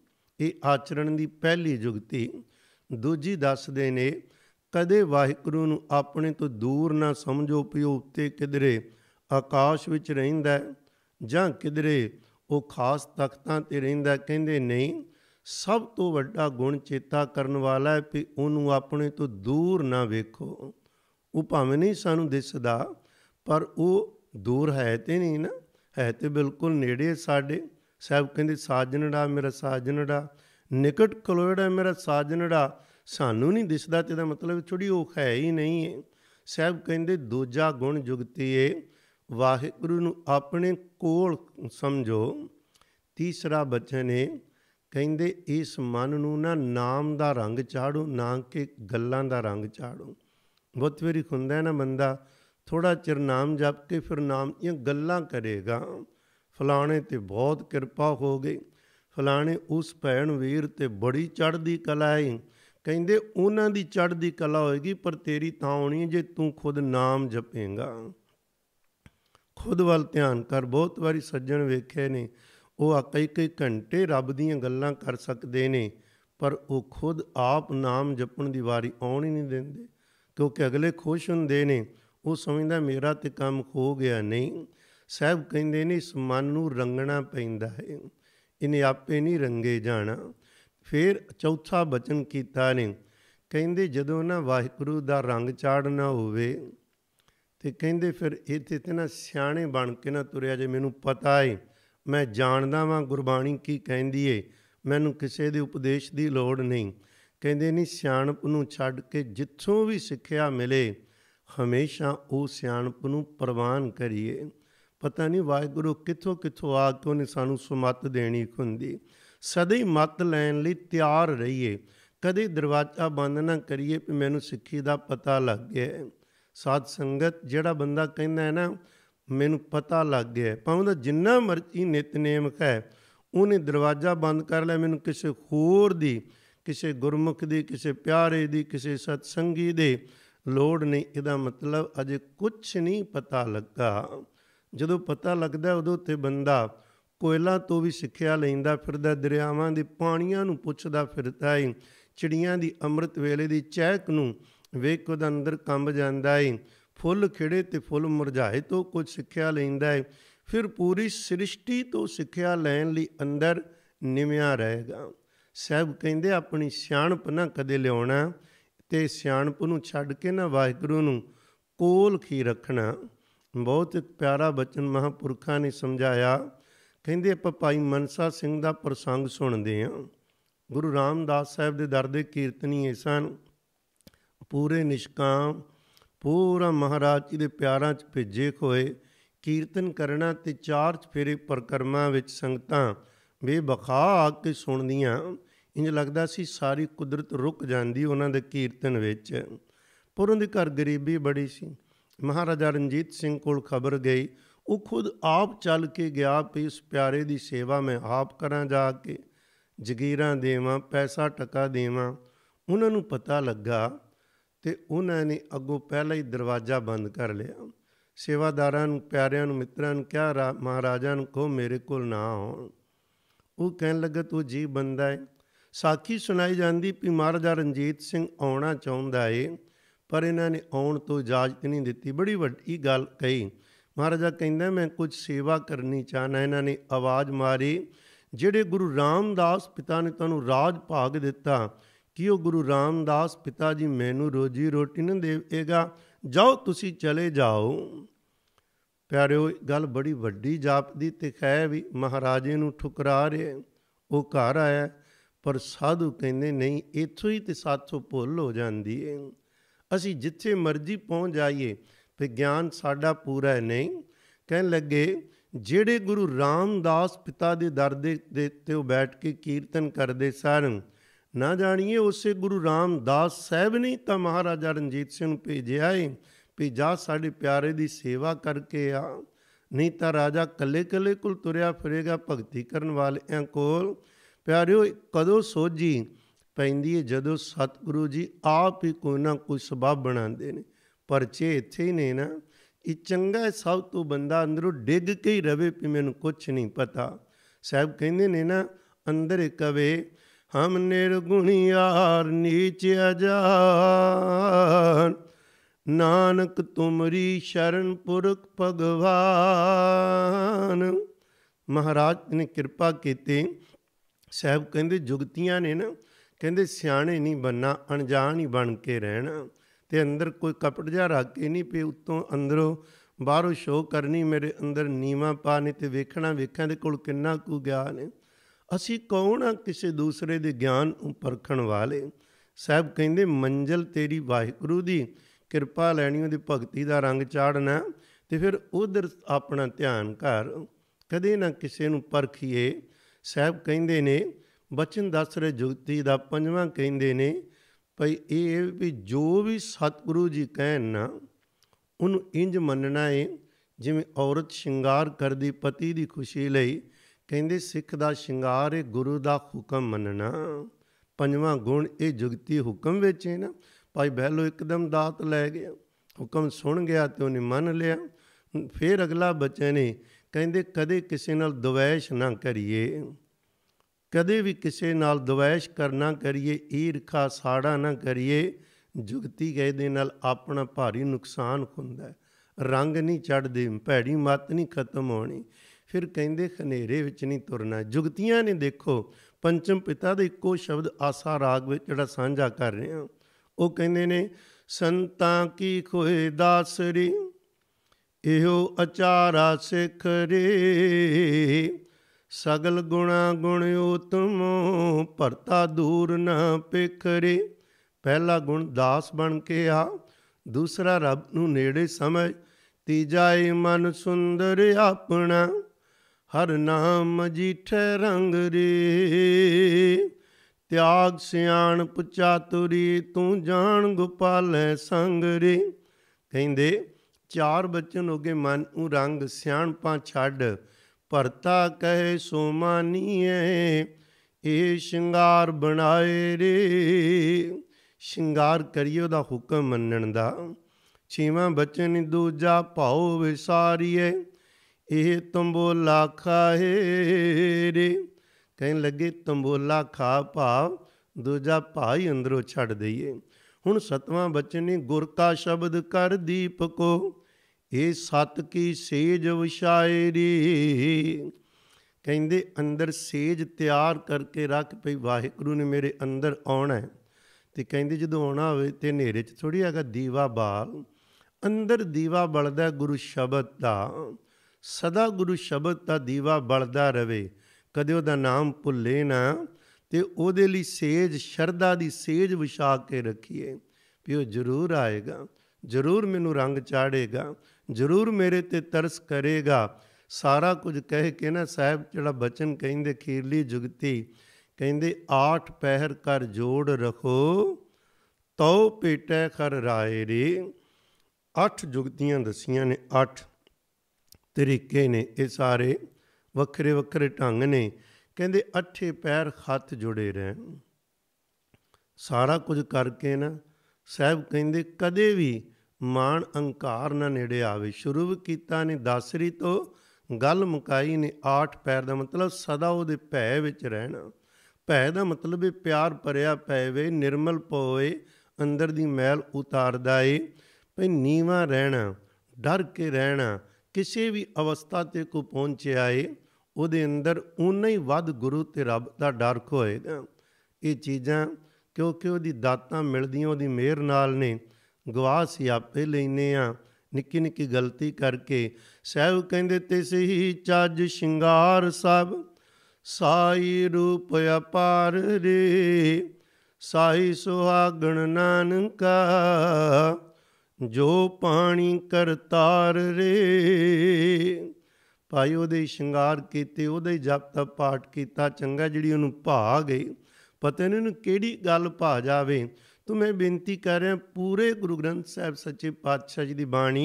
ਇਹ ਆਚਰਣ ਦੀ ਪਹਿਲੀ ਜੁਗਤੀ ਦੂਜੀ ਦੱਸਦੇ ਨੇ ਕਦੇ ਵਾਹਿਗੁਰੂ ਨੂੰ ਆਪਣੇ ਤੋਂ ਦੂਰ ਨਾ ਸਮਝੋ ਕਿ ਉਹ ਉੱਤੇ ਕਿਧਰੇ ਆਕਾਸ਼ ਵਿੱਚ ਰਹਿੰਦਾ ਜਾਂ ਕਿਧਰੇ ਉਹ ਖਾਸ ਤਖਤਾਂ ਤੇ ਰਹਿੰਦਾ ਕਹਿੰਦੇ ਨਹੀਂ ਸਭ ਤੋਂ ਵੱਡਾ ਗੁਣ ਚੇਤਾ ਕਰਨ ਵਾਲਾ ਹੈ ਕਿ ਉਹਨੂੰ ਆਪਣੇ ਤੋਂ ਦੂਰ ਨਾ ਵੇਖੋ ਉਹ ਭਾਵੇਂ ਨਹੀਂ ਸਾਨੂੰ ਦਿਸਦਾ ਪਰ ਉਹ ਦੂਰ ਹੈ ਤੇ ਨਹੀਂ ਨਾ ਹੈ ਤੇ ਬਿਲਕੁਲ ਨੇੜੇ ਸਾਡੇ ਸਭ ਕਹਿੰਦੇ ਸਾਜਣੜਾ ਮੇਰਾ ਸਾਜਣੜਾ ਨਿਕਟ ਕਲੋਇਡ ਹੈ ਮੇਰਾ ਸਾਜਣੜਾ ਸਾਨੂੰ ਨਹੀਂ ਦਿਸਦਾ ਤੇ ਦਾ ਮਤਲਬ ਛੁੜੀ ਉਹ ਹੈ ਹੀ ਨਹੀਂ ਸਹਿਬ ਕਹਿੰਦੇ ਦੂਜਾ ਗੁਣ ਜੁਗਤੀ ਏ ਵਾਹਿਗੁਰੂ ਨੂੰ ਆਪਣੇ ਕੋਲ ਸਮਝੋ ਤੀਸਰਾ ਬਚਨ ਏ ਕਹਿੰਦੇ ਇਸ ਮਨ ਨੂੰ ਨਾ ਨਾਮ ਦਾ ਰੰਗ ਚਾੜੋ ਨਾ ਕਿ ਗੱਲਾਂ ਦਾ ਰੰਗ ਚਾੜੋ ਬਹੁਤ ਵਾਰੀ ਹੁੰਦਾ ਨਾ ਬੰਦਾ ਥੋੜਾ ਚਿਰ ਨਾਮ ਜਪ ਕੇ ਫਿਰ ਨਾਮ ਦੀਆਂ ਗੱਲਾਂ ਕਰੇਗਾ ਫਲਾਣੇ ਤੇ ਬਹੁਤ ਕਿਰਪਾ ਹੋ ਗਈ ਫਲਾਣੇ ਉਸ ਭੈਣ ਵੀਰ ਤੇ ਬੜੀ ਚੜ੍ਹਦੀ ਕਲਾ ਹੈ ਕਹਿੰਦੇ ਉਹਨਾਂ ਦੀ ਚੜ੍ਹਦੀ ਕਲਾ ਹੋਏਗੀ ਪਰ ਤੇਰੀ ਤਾਂ ਹੋਣੀ ਜੇ ਤੂੰ ਖੁਦ ਨਾਮ ਜਪੇਂਗਾ ਖੁਦ ਵੱਲ ਧਿਆਨ ਕਰ ਬਹੁਤ ਵਾਰੀ ਸੱਜਣ ਵੇਖੇ ਨੇ ਉਹ ਆ ਕਈ ਕਈ ਘੰਟੇ ਰੱਬ ਦੀਆਂ ਗੱਲਾਂ ਕਰ ਸਕਦੇ ਨੇ ਪਰ ਉਹ ਖੁਦ ਆਪ ਨਾਮ ਜਪਣ ਦੀ ਵਾਰੀ ਆਉਣ ਹੀ ਨਹੀਂ ਦਿੰਦੇ ਕਿਉਂਕਿ ਅਗਲੇ ਖੁਸ਼ ਹੁੰਦੇ ਨੇ ਉਹ ਸਮਝਦਾ ਮੇਰਾ ਤੇ ਕੰਮ ਹੋ ਗਿਆ ਨਹੀਂ ਸਹਿਬ ਕਹਿੰਦੇ ਨੇ ਇਸ ਮਨ ਨੂੰ ਰੰਗਣਾ ਪੈਂਦਾ ਹੈ ਇਹਨੇ ਆਪੇ ਨਹੀਂ ਰੰਗੇ ਜਾਣਾ ਫਿਰ ਚੌਥਾ ਬਚਨ ਕੀਤਾ ਨੇ ਕਹਿੰਦੇ ਜਦੋਂ ਨਾ ਵਾਹਿਗੁਰੂ ਦਾ ਰੰਗ ਚਾੜਨਾ ਹੋਵੇ ਤੇ ਕਹਿੰਦੇ ਫਿਰ ਇੱਥੇ ਤੇ ਨਾ ਸਿਆਣੇ ਬਣ ਕੇ ਨਾ ਤੁਰਿਆ ਜੇ ਮੈਨੂੰ ਪਤਾ ਏ ਮੈਂ ਜਾਣਦਾ ਵਾਂ ਗੁਰਬਾਣੀ ਕੀ ਕਹਿੰਦੀ ਏ ਮੈਨੂੰ ਕਿਸੇ ਦੇ ਉਪਦੇਸ਼ ਦੀ ਲੋੜ ਨਹੀਂ ਕਹਿੰਦੇ ਨਹੀਂ ਸਿਆਣਪ ਨੂੰ ਛੱਡ ਕੇ ਜਿੱਥੋਂ ਵੀ ਸਿੱਖਿਆ ਮਿਲੇ ਹਮੇਸ਼ਾ ਉਹ ਸਿਆਣਪ ਨੂੰ ਪ੍ਰਵਾਨ ਕਰੀਏ ਪਤਾ ਨਹੀਂ ਵਾਹਿਗੁਰੂ ਕਿੱਥੋਂ ਕਿੱਥੋਂ ਆ ਕੇ ਉਹਨੇ ਸਾਨੂੰ ਸੁਮਤ ਦੇਣੀ ਹੁੰਦੀ ਸਦਾ ਹੀ ਮਤ ਲੈਣ ਲਈ ਤਿਆਰ ਰਹੀਏ ਕਦੇ ਦਰਵਾਜ਼ਾ ਬੰਦ ਨਾ ਕਰੀਏ ਕਿ ਮੈਨੂੰ ਸਿੱਖੀ ਦਾ ਪਤਾ ਲੱਗ ਗਿਆ ਸਾਧ ਸੰਗਤ ਜਿਹੜਾ ਬੰਦਾ ਕਹਿੰਦਾ ਹੈ ਨਾ ਮੈਨੂੰ ਪਤਾ ਲੱਗ ਗਿਆ ਭਾਵੇਂ ਦਾ ਜਿੰਨਾ ਮਰਜ਼ੀ ਨਿਤਨੇਮ ਹੈ ਉਹਨੇ ਦਰਵਾਜ਼ਾ ਬੰਦ ਕਰ ਲਿਆ ਮੈਨੂੰ ਕਿਸੇ ਹੋਰ ਦੀ ਕਿਸੇ ਗੁਰਮੁਖ ਦੀ ਕਿਸੇ ਪਿਆਰੇ ਦੀ ਕਿਸੇ ਸਤਸੰਗੀ ਦੇ ਲੋੜ ਨਹੀਂ ਇਹਦਾ ਮਤਲਬ ਅਜੇ ਕੁਝ ਨਹੀਂ ਪਤਾ ਲੱਗਾ ਜਦੋਂ ਪਤਾ ਲੱਗਦਾ ਉਦੋਂ ਤੇ ਬੰਦਾ ਕੋਇਲਾ ਤੋਂ ਵੀ ਸਿੱਖਿਆ ਲੈਂਦਾ ਫਿਰਦਾ ਦਰਿਆਵਾਂ ਦੇ ਪਾਣੀਆਂ ਨੂੰ ਪੁੱਛਦਾ ਫਿਰਦਾ ਏ ਚਿੜੀਆਂ ਦੀ ਅੰਮ੍ਰਿਤ ਵੇਲੇ ਦੀ ਚਹਿਕ ਨੂੰ ਵੇਖ ਉਹਦਾ ਅੰਦਰ ਕੰਬ ਜਾਂਦਾ ਏ ਫੁੱਲ ਖਿੜੇ ਤੇ ਫੁੱਲ ਮੁਰਝਾਏ ਤੋਂ ਕੁਝ ਸਿੱਖਿਆ ਲੈਂਦਾ ਏ ਫਿਰ ਪੂਰੀ ਸ੍ਰਿਸ਼ਟੀ ਤੋਂ ਸਿੱਖਿਆ ਲੈਣ ਲਈ ਅੰਦਰ ਨਿਮਿਆ ਰਹੇਗਾ ਸਹਿਬ ਕਹਿੰਦੇ ਆਪਣੀ ਸਿਆਣਪ ਨਾ ਕਦੇ ਲਿਆਉਣਾ ਤੇ ਸਿਆਣਪ ਨੂੰ ਛੱਡ ਕੇ ਨਾ ਵਾਹਿਗੁਰੂ ਨੂੰ ਕੋਲ ਖੀ ਰੱਖਣਾ ਬਹੁਤ ਪਿਆਰਾ ਬਚਨ ਮਹਾਪੁਰਖਾਂ ਨੇ ਸਮਝਾਇਆ ਕਹਿੰਦੇ ਆਪਾਂ ਭਾਈ ਮਨਸਾ ਸਿੰਘ ਦਾ ਪ੍ਰਸੰਗ ਸੁਣਦੇ ਆਂ ਗੁਰੂ ਰਾਮਦਾਸ ਸਾਹਿਬ ਦੇ ਦਰ ਦੇ ਕੀਰਤਨੀ ਐਸਾਨ ਪੂਰੇ ਨਿਸ਼ਕਾਮ ਪੂਰਾ ਮਹਾਰਾਜ ਜੀ ਦੇ ਪਿਆਰਾਂ ਚ ਭਿੱਜੇ ਹੋਏ ਕੀਰਤਨ ਕਰਨਾ ਤੇ ਚਾਰ ਫੇਰੇ ਪ੍ਰਕਰਮਾਂ ਵਿੱਚ ਸੰਗਤਾਂ ਬੇਬਖਾ ਆ ਕੇ ਸੁਣਦੀਆਂ ਇੰਜ ਲੱਗਦਾ ਸੀ ਸਾਰੀ ਕੁਦਰਤ ਰੁਕ ਜਾਂਦੀ ਉਹਨਾਂ ਦੇ ਕੀਰਤਨ ਵਿੱਚ ਉਹਨਾਂ ਦੇ ਘਰ ਗਰੀਬੀ ਬੜੀ ਸੀ ਮਹਾਰਾਜਾ ਰਣਜੀਤ ਸਿੰਘ ਕੋਲ ਖਬਰ ਗਈ ਉਹ ਖੁਦ ਆਪ ਚੱਲ ਕੇ ਗਿਆ ਵੀ ਇਸ ਪਿਆਰੇ ਦੀ ਸੇਵਾ ਮੈਂ ਆਪ ਕਰਾਂ ਜਾ ਕੇ ਜ਼ਗੀਰਾਂ ਦੇਵਾਂ ਪੈਸਾ ਟਕਾ ਦੇਵਾਂ ਉਹਨਾਂ ਨੂੰ ਪਤਾ ਲੱਗਾ ਤੇ ਉਹਨਾਂ ਨੇ ਅੱਗੋਂ ਪਹਿਲਾਂ ਹੀ ਦਰਵਾਜ਼ਾ ਬੰਦ ਕਰ ਲਿਆ ਸੇਵਾਦਾਰਾਂ ਨੂੰ ਪਿਆਰਿਆਂ ਨੂੰ ਮਿੱਤਰਾਂ ਨੂੰ ਕਿਹਾ ਮਹਾਰਾਜਾ ਨੂੰ ਕੋ ਮੇਰੇ ਕੋਲ ਨਾ ਆਉਣ ਉਹ ਕਹਿਣ ਲੱਗਾ ਤੂੰ ਜੀ ਬੰਦਾ ਹੈ ਸਾਖੀ ਸੁਣਾਈ ਜਾਂਦੀ ਵੀ ਮਹਾਰਾਜਾ ਰਣਜੀਤ ਸਿੰਘ ਆਉਣਾ ਚਾਹੁੰਦਾ ਏ ਪਰ ਇਹਨਾਂ ਨੇ ਆਉਣ ਤੋਂ ਇਜਾਜ਼ਤ ਨਹੀਂ ਦਿੱਤੀ ਬੜੀ ਵੱਡੀ ਗੱਲ ਕਹੀ ਮਹਾਰਾਜਾ ਕਹਿੰਦਾ ਮੈਂ ਕੁਝ ਸੇਵਾ ਕਰਨੀ ਚਾਹਨਾ ਇਹਨਾਂ ਨੇ ਆਵਾਜ਼ ਮਾਰੀ ਜਿਹੜੇ ਗੁਰੂ ਰਾਮਦਾਸ ਪਿਤਾ ਨੇ ਤੁਹਾਨੂੰ ਰਾਜ ਭਾਗ ਦਿੱਤਾ ਕਿ ਉਹ ਗੁਰੂ ਰਾਮਦਾਸ ਪਿਤਾ ਜੀ ਮੈਨੂੰ ਰੋਜੀ ਰੋਟੀ ਨਹੀਂ ਦੇਵੇਗਾ ਜਾਓ ਤੁਸੀਂ ਚਲੇ ਜਾਓ ਪਿਆਰਿਓ ਗੱਲ ਬੜੀ ਵੱਡੀ ਜਾਪਦੀ ਤੇ ਖੈ ਵੀ ਮਹਾਰਾਜੇ ਨੂੰ ਠੁਕਰਾ ਰਿਹਾ ਉਹ ਘਰ ਆਇਆ ਪਰ ਸਾਧੂ ਕਹਿੰਦੇ ਨਹੀਂ ਇੱਥੋਂ ਹੀ ਤੇ ਸਾਥੋਂ ਭੁੱਲ ਹੋ ਜਾਂਦੀ ਏ ਅਸੀਂ ਜਿੱਥੇ ਮਰਜ਼ੀ ਪਹੁੰਚ ਜਾਈਏ ਗਿਆਨ ਸਾਡਾ ਪੂਰਾ ਹੈ ਨਹੀਂ ਕਹਿਣ ਲੱਗੇ ਜਿਹੜੇ ਗੁਰੂ ਰਾਮਦਾਸ ਪਿਤਾ ਦੇ ਦਰ ਦੇ ਤੇ ਉਹ ਬੈਠ ਕੇ ਕੀਰਤਨ ਕਰਦੇ ਸਨ ਨਾ ਜਾਣੀਏ ਉਸੇ ਗੁਰੂ ਰਾਮਦਾਸ ਸਾਹਿਬ ਨੇ ਤਾਂ ਮਹਾਰਾਜਾ ਰਣਜੀਤ ਸਿੰਘ ਨੂੰ ਭੇਜਿਆ ਏ ਵੀ ਜਾ ਸਾਡੇ ਪਿਆਰੇ ਦੀ ਸੇਵਾ ਕਰਕੇ ਆ ਨਹੀਂ ਤਾਂ ਰਾਜਾ ਕੱਲੇ-ਕੱਲੇ ਕੋਲ ਤੁਰਿਆ ਫਿਰੇਗਾ ਭਗਤੀ ਕਰਨ ਵਾਲਿਆਂ ਕੋਲ ਪਿਆਰਿਓ ਕਦੋਂ ਸੋਝੀ ਪੈਂਦੀ ਹੈ ਜਦੋਂ ਸਤਿਗੁਰੂ ਜੀ ਆਪ ਹੀ ਕੋਈ ਨਾ ਕੋਈ ਸਬਬ ਬਣਾਉਂਦੇ ਨੇ ਪਰਚੇ ਇੱਥੇ ਹੀ ਨੇ ਨਾ ਇਹ ਚੰਗਾ ਸਭ ਤੋਂ ਬੰਦਾ ਅੰਦਰੋਂ ਡਿੱਗ ਕੇ ਹੀ ਰਵੇ ਵੀ ਮੈਨੂੰ ਕੁਝ ਨਹੀਂ ਪਤਾ ਸਾਬ ਕਹਿੰਦੇ ਨੇ ਨਾ ਅੰਦਰ ਕਵੇ ਹਮ ਨਿਰਗੁਣਿਆਰ ਨੀਚ ਅਜਾਨ ਨਾਨਕ ਤੁਮਰੀ ਸ਼ਰਨ ਪੁਰਖ ਭਗਵਾਨ ਮਹਾਰਾਜ ਨੇ ਕਿਰਪਾ ਕੀਤੀ ਸਾਬ ਕਹਿੰਦੇ ਜੁਗਤੀਆਂ ਨੇ ਨਾ ਕਹਿੰਦੇ ਸਿਆਣੇ ਨਹੀਂ ਬੰਨਾ ਅਣਜਾਣ ਹੀ ਬਣ ਕੇ ਰਹਿਣਾ ਤੇ ਅੰਦਰ ਕੋਈ ਕਪੜ ਜਾ ਰੱਖ ਕੇ ਨਹੀਂ ਪੇ ਉਤੋਂ ਅੰਦਰੋਂ ਬਾਹਰੋਂ ਸ਼ੋਅ ਕਰਨੀ ਮੇਰੇ ਅੰਦਰ ਨੀਵਾ ਪਾਣੀ ਤੇ ਵੇਖਣਾ ਵੇਖਾਂ ਦੇ ਕੋਲ ਕਿੰਨਾ ਕੁ ਗਿਆਨ ਹੈ ਅਸੀਂ ਕੌਣ ਆ ਕਿਸੇ ਦੂਸਰੇ ਦੇ ਗਿਆਨ ਨੂੰ ਪਰਖਣ ਵਾਲੇ ਸਾਬ ਕਹਿੰਦੇ ਮੰਜ਼ਲ ਤੇਰੀ ਵਾਹਿਗੁਰੂ ਦੀ ਕਿਰਪਾ ਲੈਣੀ ਉਹਦੀ ਭਗਤੀ ਦਾ ਰੰਗ ਚਾੜਨਾ ਤੇ ਫਿਰ ਉਧਰ ਆਪਣਾ ਧਿਆਨ ਕਰ ਕਦੇ ਨਾ ਕਿਸੇ ਨੂੰ ਪਰਖੀਏ ਸਾਬ ਕਹਿੰਦੇ ਨੇ ਬਚਨ ਦੱਸ ਰਹੇ ਜੁਗਤੀ ਦਾ ਪੰਜਵਾਂ ਕਹਿੰਦੇ ਨੇ ਭਈ ਇਹ ਵੀ ਜੋ ਵੀ ਸਤਿਗੁਰੂ ਜੀ ਕਹਿਣ ਨਾ ਉਹਨੂੰ ਇੰਜ ਮੰਨਣਾ ਏ ਜਿਵੇਂ ਔਰਤ ਸ਼ਿੰਗਾਰ ਕਰਦੀ ਪਤੀ ਦੀ ਖੁਸ਼ੀ ਲਈ ਕਹਿੰਦੇ ਸਿੱਖ ਦਾ ਸ਼ਿੰਗਾਰ ਏ ਗੁਰੂ ਦਾ ਹੁਕਮ ਮੰਨਣਾ ਪੰਜਵਾਂ ਗੁਣ ਇਹ ਜੁਗਤੀ ਹੁਕਮ ਵਿੱਚ ਏ ਨਾ ਭਾਈ ਬਹਿਲੋ ਇੱਕਦਮ ਦਾਤ ਲੈ ਗਿਆ ਹੁਕਮ ਸੁਣ ਗਿਆ ਤੇ ਉਹਨੇ ਮੰਨ ਲਿਆ ਫਿਰ ਅਗਲਾ ਬਚੇ ਨੇ ਕਹਿੰਦੇ ਕਦੇ ਕਿਸੇ ਨਾਲ ਦੁਵੈਸ਼ ਨਾ ਕਰੀਏ ਕਦੇ ਵੀ ਕਿਸੇ ਨਾਲ ਦਵੈਸ਼ ਕਰਨਾ ਕਰੀਏ ਈਰਖਾ ਸਾੜਾ ਨਾ ਕਰੀਏ ਜੁਗਤੀ ਗਏ ਦੇ ਨਾਲ ਆਪਣਾ ਭਾਰੀ ਨੁਕਸਾਨ ਹੁੰਦਾ ਰੰਗ ਨਹੀਂ ਚੜਦੇ ਭੈੜੀ ਮਤ ਨਹੀਂ ਖਤਮ ਹੋਣੀ ਫਿਰ ਕਹਿੰਦੇ ਹਨੇਰੇ ਵਿੱਚ ਨਹੀਂ ਤੁਰਨਾ ਜੁਗਤੀਆਂ ਨੇ ਦੇਖੋ ਪੰਚਮ ਪਿਤਾ ਦੇ ਇੱਕੋ ਸ਼ਬਦ ਆਸਾ ਰਾਗ ਵਿੱਚ ਜਿਹੜਾ ਸਾਂਝਾ ਕਰ ਰਹੇ ਹਾਂ ਉਹ ਕਹਿੰਦੇ ਨੇ ਸੰਤਾਂ ਕੀ ਖੋਏ ਦਾਸਰੀ ਇਹੋ ਅਚਾਰਾ ਸਿਖਰੇ ਰੇ ਸਗਲ ਗੁਣਾ ਗੁਣ ਉਤਮ ਭਰਤਾ ਦੂਰ ਨ ਪਿਖਰੇ ਪਹਿਲਾ ਗੁਣ ਦਾਸ ਬਣ ਕੇ ਆ ਦੂਸਰਾ ਰੱਬ ਨੂੰ ਨੇੜੇ ਸਮਝ ਤੀਜਾ ਏ ਮਨ ਸੁੰਦਰ ਆਪਣਾ ਹਰ ਨਾਮ ਜੀਠੇ ਰੰਗ ਰੇ ਤਿਆਗ ਸਿਆਣ ਤੁਰੀ ਤੂੰ ਜਾਣ ਗੋਪਾਲੈ ਸੰਗ ਰੇ ਕਹਿੰਦੇ ਚਾਰ ਬਚਨ ਗਏ ਮਨ ਨੂੰ ਰੰਗ ਸਿਆਣਪਾਂ ਛੱਡ ਭਰਤਾ ਕਹਿ ਸੋ ਮਾਨੀਐ ਇਹ ਸ਼ਿੰਗਾਰ ਬਣਾਏ ਰੇ ਸ਼ਿੰਗਾਰ ਕਰਿਓ ਦਾ ਹੁਕਮ ਮੰਨਣ ਦਾ ਛੇਵਾਂ ਬਚਨ ਦੂਜਾ ਭਾਉ ਵਿਸਾਰੀਏ ਇਹ ਤੰਬੋਲਾ ਖਾਏ ਰੇ ਕਹਿ ਲੱਗੇ ਤੰਬੋਲਾ ਖਾ ਭਾ ਦੂਜਾ ਭਾਈ ਅੰਦਰੋਂ ਛੱਡ ਦਈਏ ਹੁਣ ਸਤਵਾਂ ਬਚਨ ਨੇ ਗੁਰ ਕਾ ਸ਼ਬਦ ਕਰ ਦੀਪ ਕੋ ਇਹ ਸਤ ਕੀ ਸੇਜ ਵਿਸ਼ਾਇਰੀ ਕਹਿੰਦੇ ਅੰਦਰ ਸੇਜ ਤਿਆਰ ਕਰਕੇ ਰੱਖ ਪਈ ਵਾਹਿਗੁਰੂ ਨੇ ਮੇਰੇ ਅੰਦਰ ਆਉਣਾ ਤੇ ਕਹਿੰਦੇ ਜਦੋਂ ਆਉਣਾ ਹੋਵੇ ਤੇ ਹਨੇਰੇ 'ਚ ਥੋੜੀ ਹੈਗਾ ਦੀਵਾ ਬਾਲ ਅੰਦਰ ਦੀਵਾ ਬਲਦਾ ਗੁਰੂ ਸ਼ਬਦ ਦਾ ਸਦਾ ਗੁਰੂ ਸ਼ਬਦ ਦਾ ਦੀਵਾ ਬਲਦਾ ਰਵੇ ਕਦੇ ਉਹਦਾ ਨਾਮ ਭੁੱਲੇ ਨਾ ਤੇ ਉਹਦੇ ਲਈ ਸੇਜ ਸ਼ਰਦਾ ਦੀ ਸੇਜ ਵਿਛਾ ਕੇ ਰੱਖੀਏ ਵੀ ਉਹ ਜ਼ਰੂਰ ਆਏਗਾ ਜ਼ਰੂਰ ਮੈਨੂੰ ਰੰਗ ਚਾੜੇਗਾ ਜ਼ਰੂਰ ਮੇਰੇ ਤੇ ਤਰਸ ਕਰੇਗਾ ਸਾਰਾ ਕੁਝ ਕਹਿ ਕੇ ਨਾ ਸਾਹਿਬ ਜਿਹੜਾ ਬਚਨ ਕਹਿੰਦੇ ਖੀਰਲੀ ਜੁਗਤੀ ਕਹਿੰਦੇ ਆਠ ਪਹਿਰ ਕਰ ਜੋੜ ਰਖੋ ਤਉ ਪੇਟੇ ਖਰ ਰਾਏ ਰੇ ਅੱਠ ਜੁਗਤੀਆਂ ਦਸੀਆਂ ਨੇ ਅੱਠ ਤਰੀਕੇ ਨੇ ਇਹ ਸਾਰੇ ਵੱਖਰੇ ਵੱਖਰੇ ਢੰਗ ਨੇ ਕਹਿੰਦੇ ਅੱਠੇ ਪੈਰ ਹੱਥ ਜੁੜੇ ਰਹਿ ਸਾਰਾ ਕੁਝ ਕਰਕੇ ਨਾ ਸਾਹਿਬ ਕਹਿੰਦੇ ਕਦੇ ਵੀ ਮਾਣ ਅਹੰਕਾਰ ਨਾ ਨੇੜੇ ਆਵੇ ਸ਼ੁਰੂ ਕੀਤਾ ਨੇ ਦਾਸਰੀ ਤੋਂ ਗੱਲ ਮੁਕਾਈ ਨੇ ਆਠ ਪੈਰ ਦਾ ਮਤਲਬ ਸਦਾ ਉਹਦੇ ਭੈ ਵਿੱਚ ਰਹਿਣਾ ਭੈ ਦਾ ਮਤਲਬ ਹੈ ਪਿਆਰ ਭਰਿਆ ਪੈਵੇ ਵੇ ਨਿਰਮਲ ਪੋਏ ਅੰਦਰ ਦੀ ਮੈਲ ਉਤਾਰਦਾ ਏ ਭਈ ਨੀਵਾ ਰਹਿਣਾ ਡਰ ਕੇ ਰਹਿਣਾ ਕਿਸੇ ਵੀ ਅਵਸਥਾ ਤੇ ਕੋ ਪਹੁੰਚਿਆ ਏ ਉਹਦੇ ਅੰਦਰ ਉਨਾ ਹੀ ਵੱਧ ਗੁਰੂ ਤੇ ਰੱਬ ਦਾ ਡਰ ਖੋਏ ਇਹ ਚੀਜ਼ਾਂ ਕਿਉਂਕਿ ਉਹਦੀ ਦਾਤਾਂ ਮਿਲਦੀਆਂ ਉਹਦੀ ਮਿਹਰ ਨਾਲ ਨੇ ਗਵਾਹ ਸੀ ਆਪੇ ਲੈਨੇ ਆ ਨਿੱਕੀ ਨਿੱਕੀ ਗਲਤੀ ਕਰਕੇ ਸਹਿਬ ਕਹਿੰਦੇ ਤੇ ਸਹੀ ਚੱਜ ਸ਼ਿੰਗਾਰ ਸਭ ਸਾਈ ਰੂਪ ਅਪਾਰ ਰੇ ਸਾਈ ਸੁਹਾਗਣ ਨਾਨਕਾ ਜੋ ਪਾਣੀ ਕਰਤਾਰ ਰੇ ਭਾਈ ਉਹਦੇ ਸ਼ਿੰਗਾਰ ਕੀਤੇ ਉਹਦੇ ਜਪ ਤਪ ਪਾਠ ਕੀਤਾ ਚੰਗਾ ਜਿਹੜੀ ਉਹਨੂੰ ਭਾ ਗਈ ਪਤਾ ਨਹੀਂ ਉਹਨੂੰ ਕਿਹੜੀ ਗੱਲ ਭਾ ਜਾਵੇ ਤੋ ਮੈਂ ਬੇਨਤੀ ਕਰ ਰਿਹਾ ਪੂਰੇ ਗੁਰੂ ਗ੍ਰੰਥ ਸਾਹਿਬ ਸੱਚੇ ਪਾਤਸ਼ਾਹ ਜੀ ਦੀ ਬਾਣੀ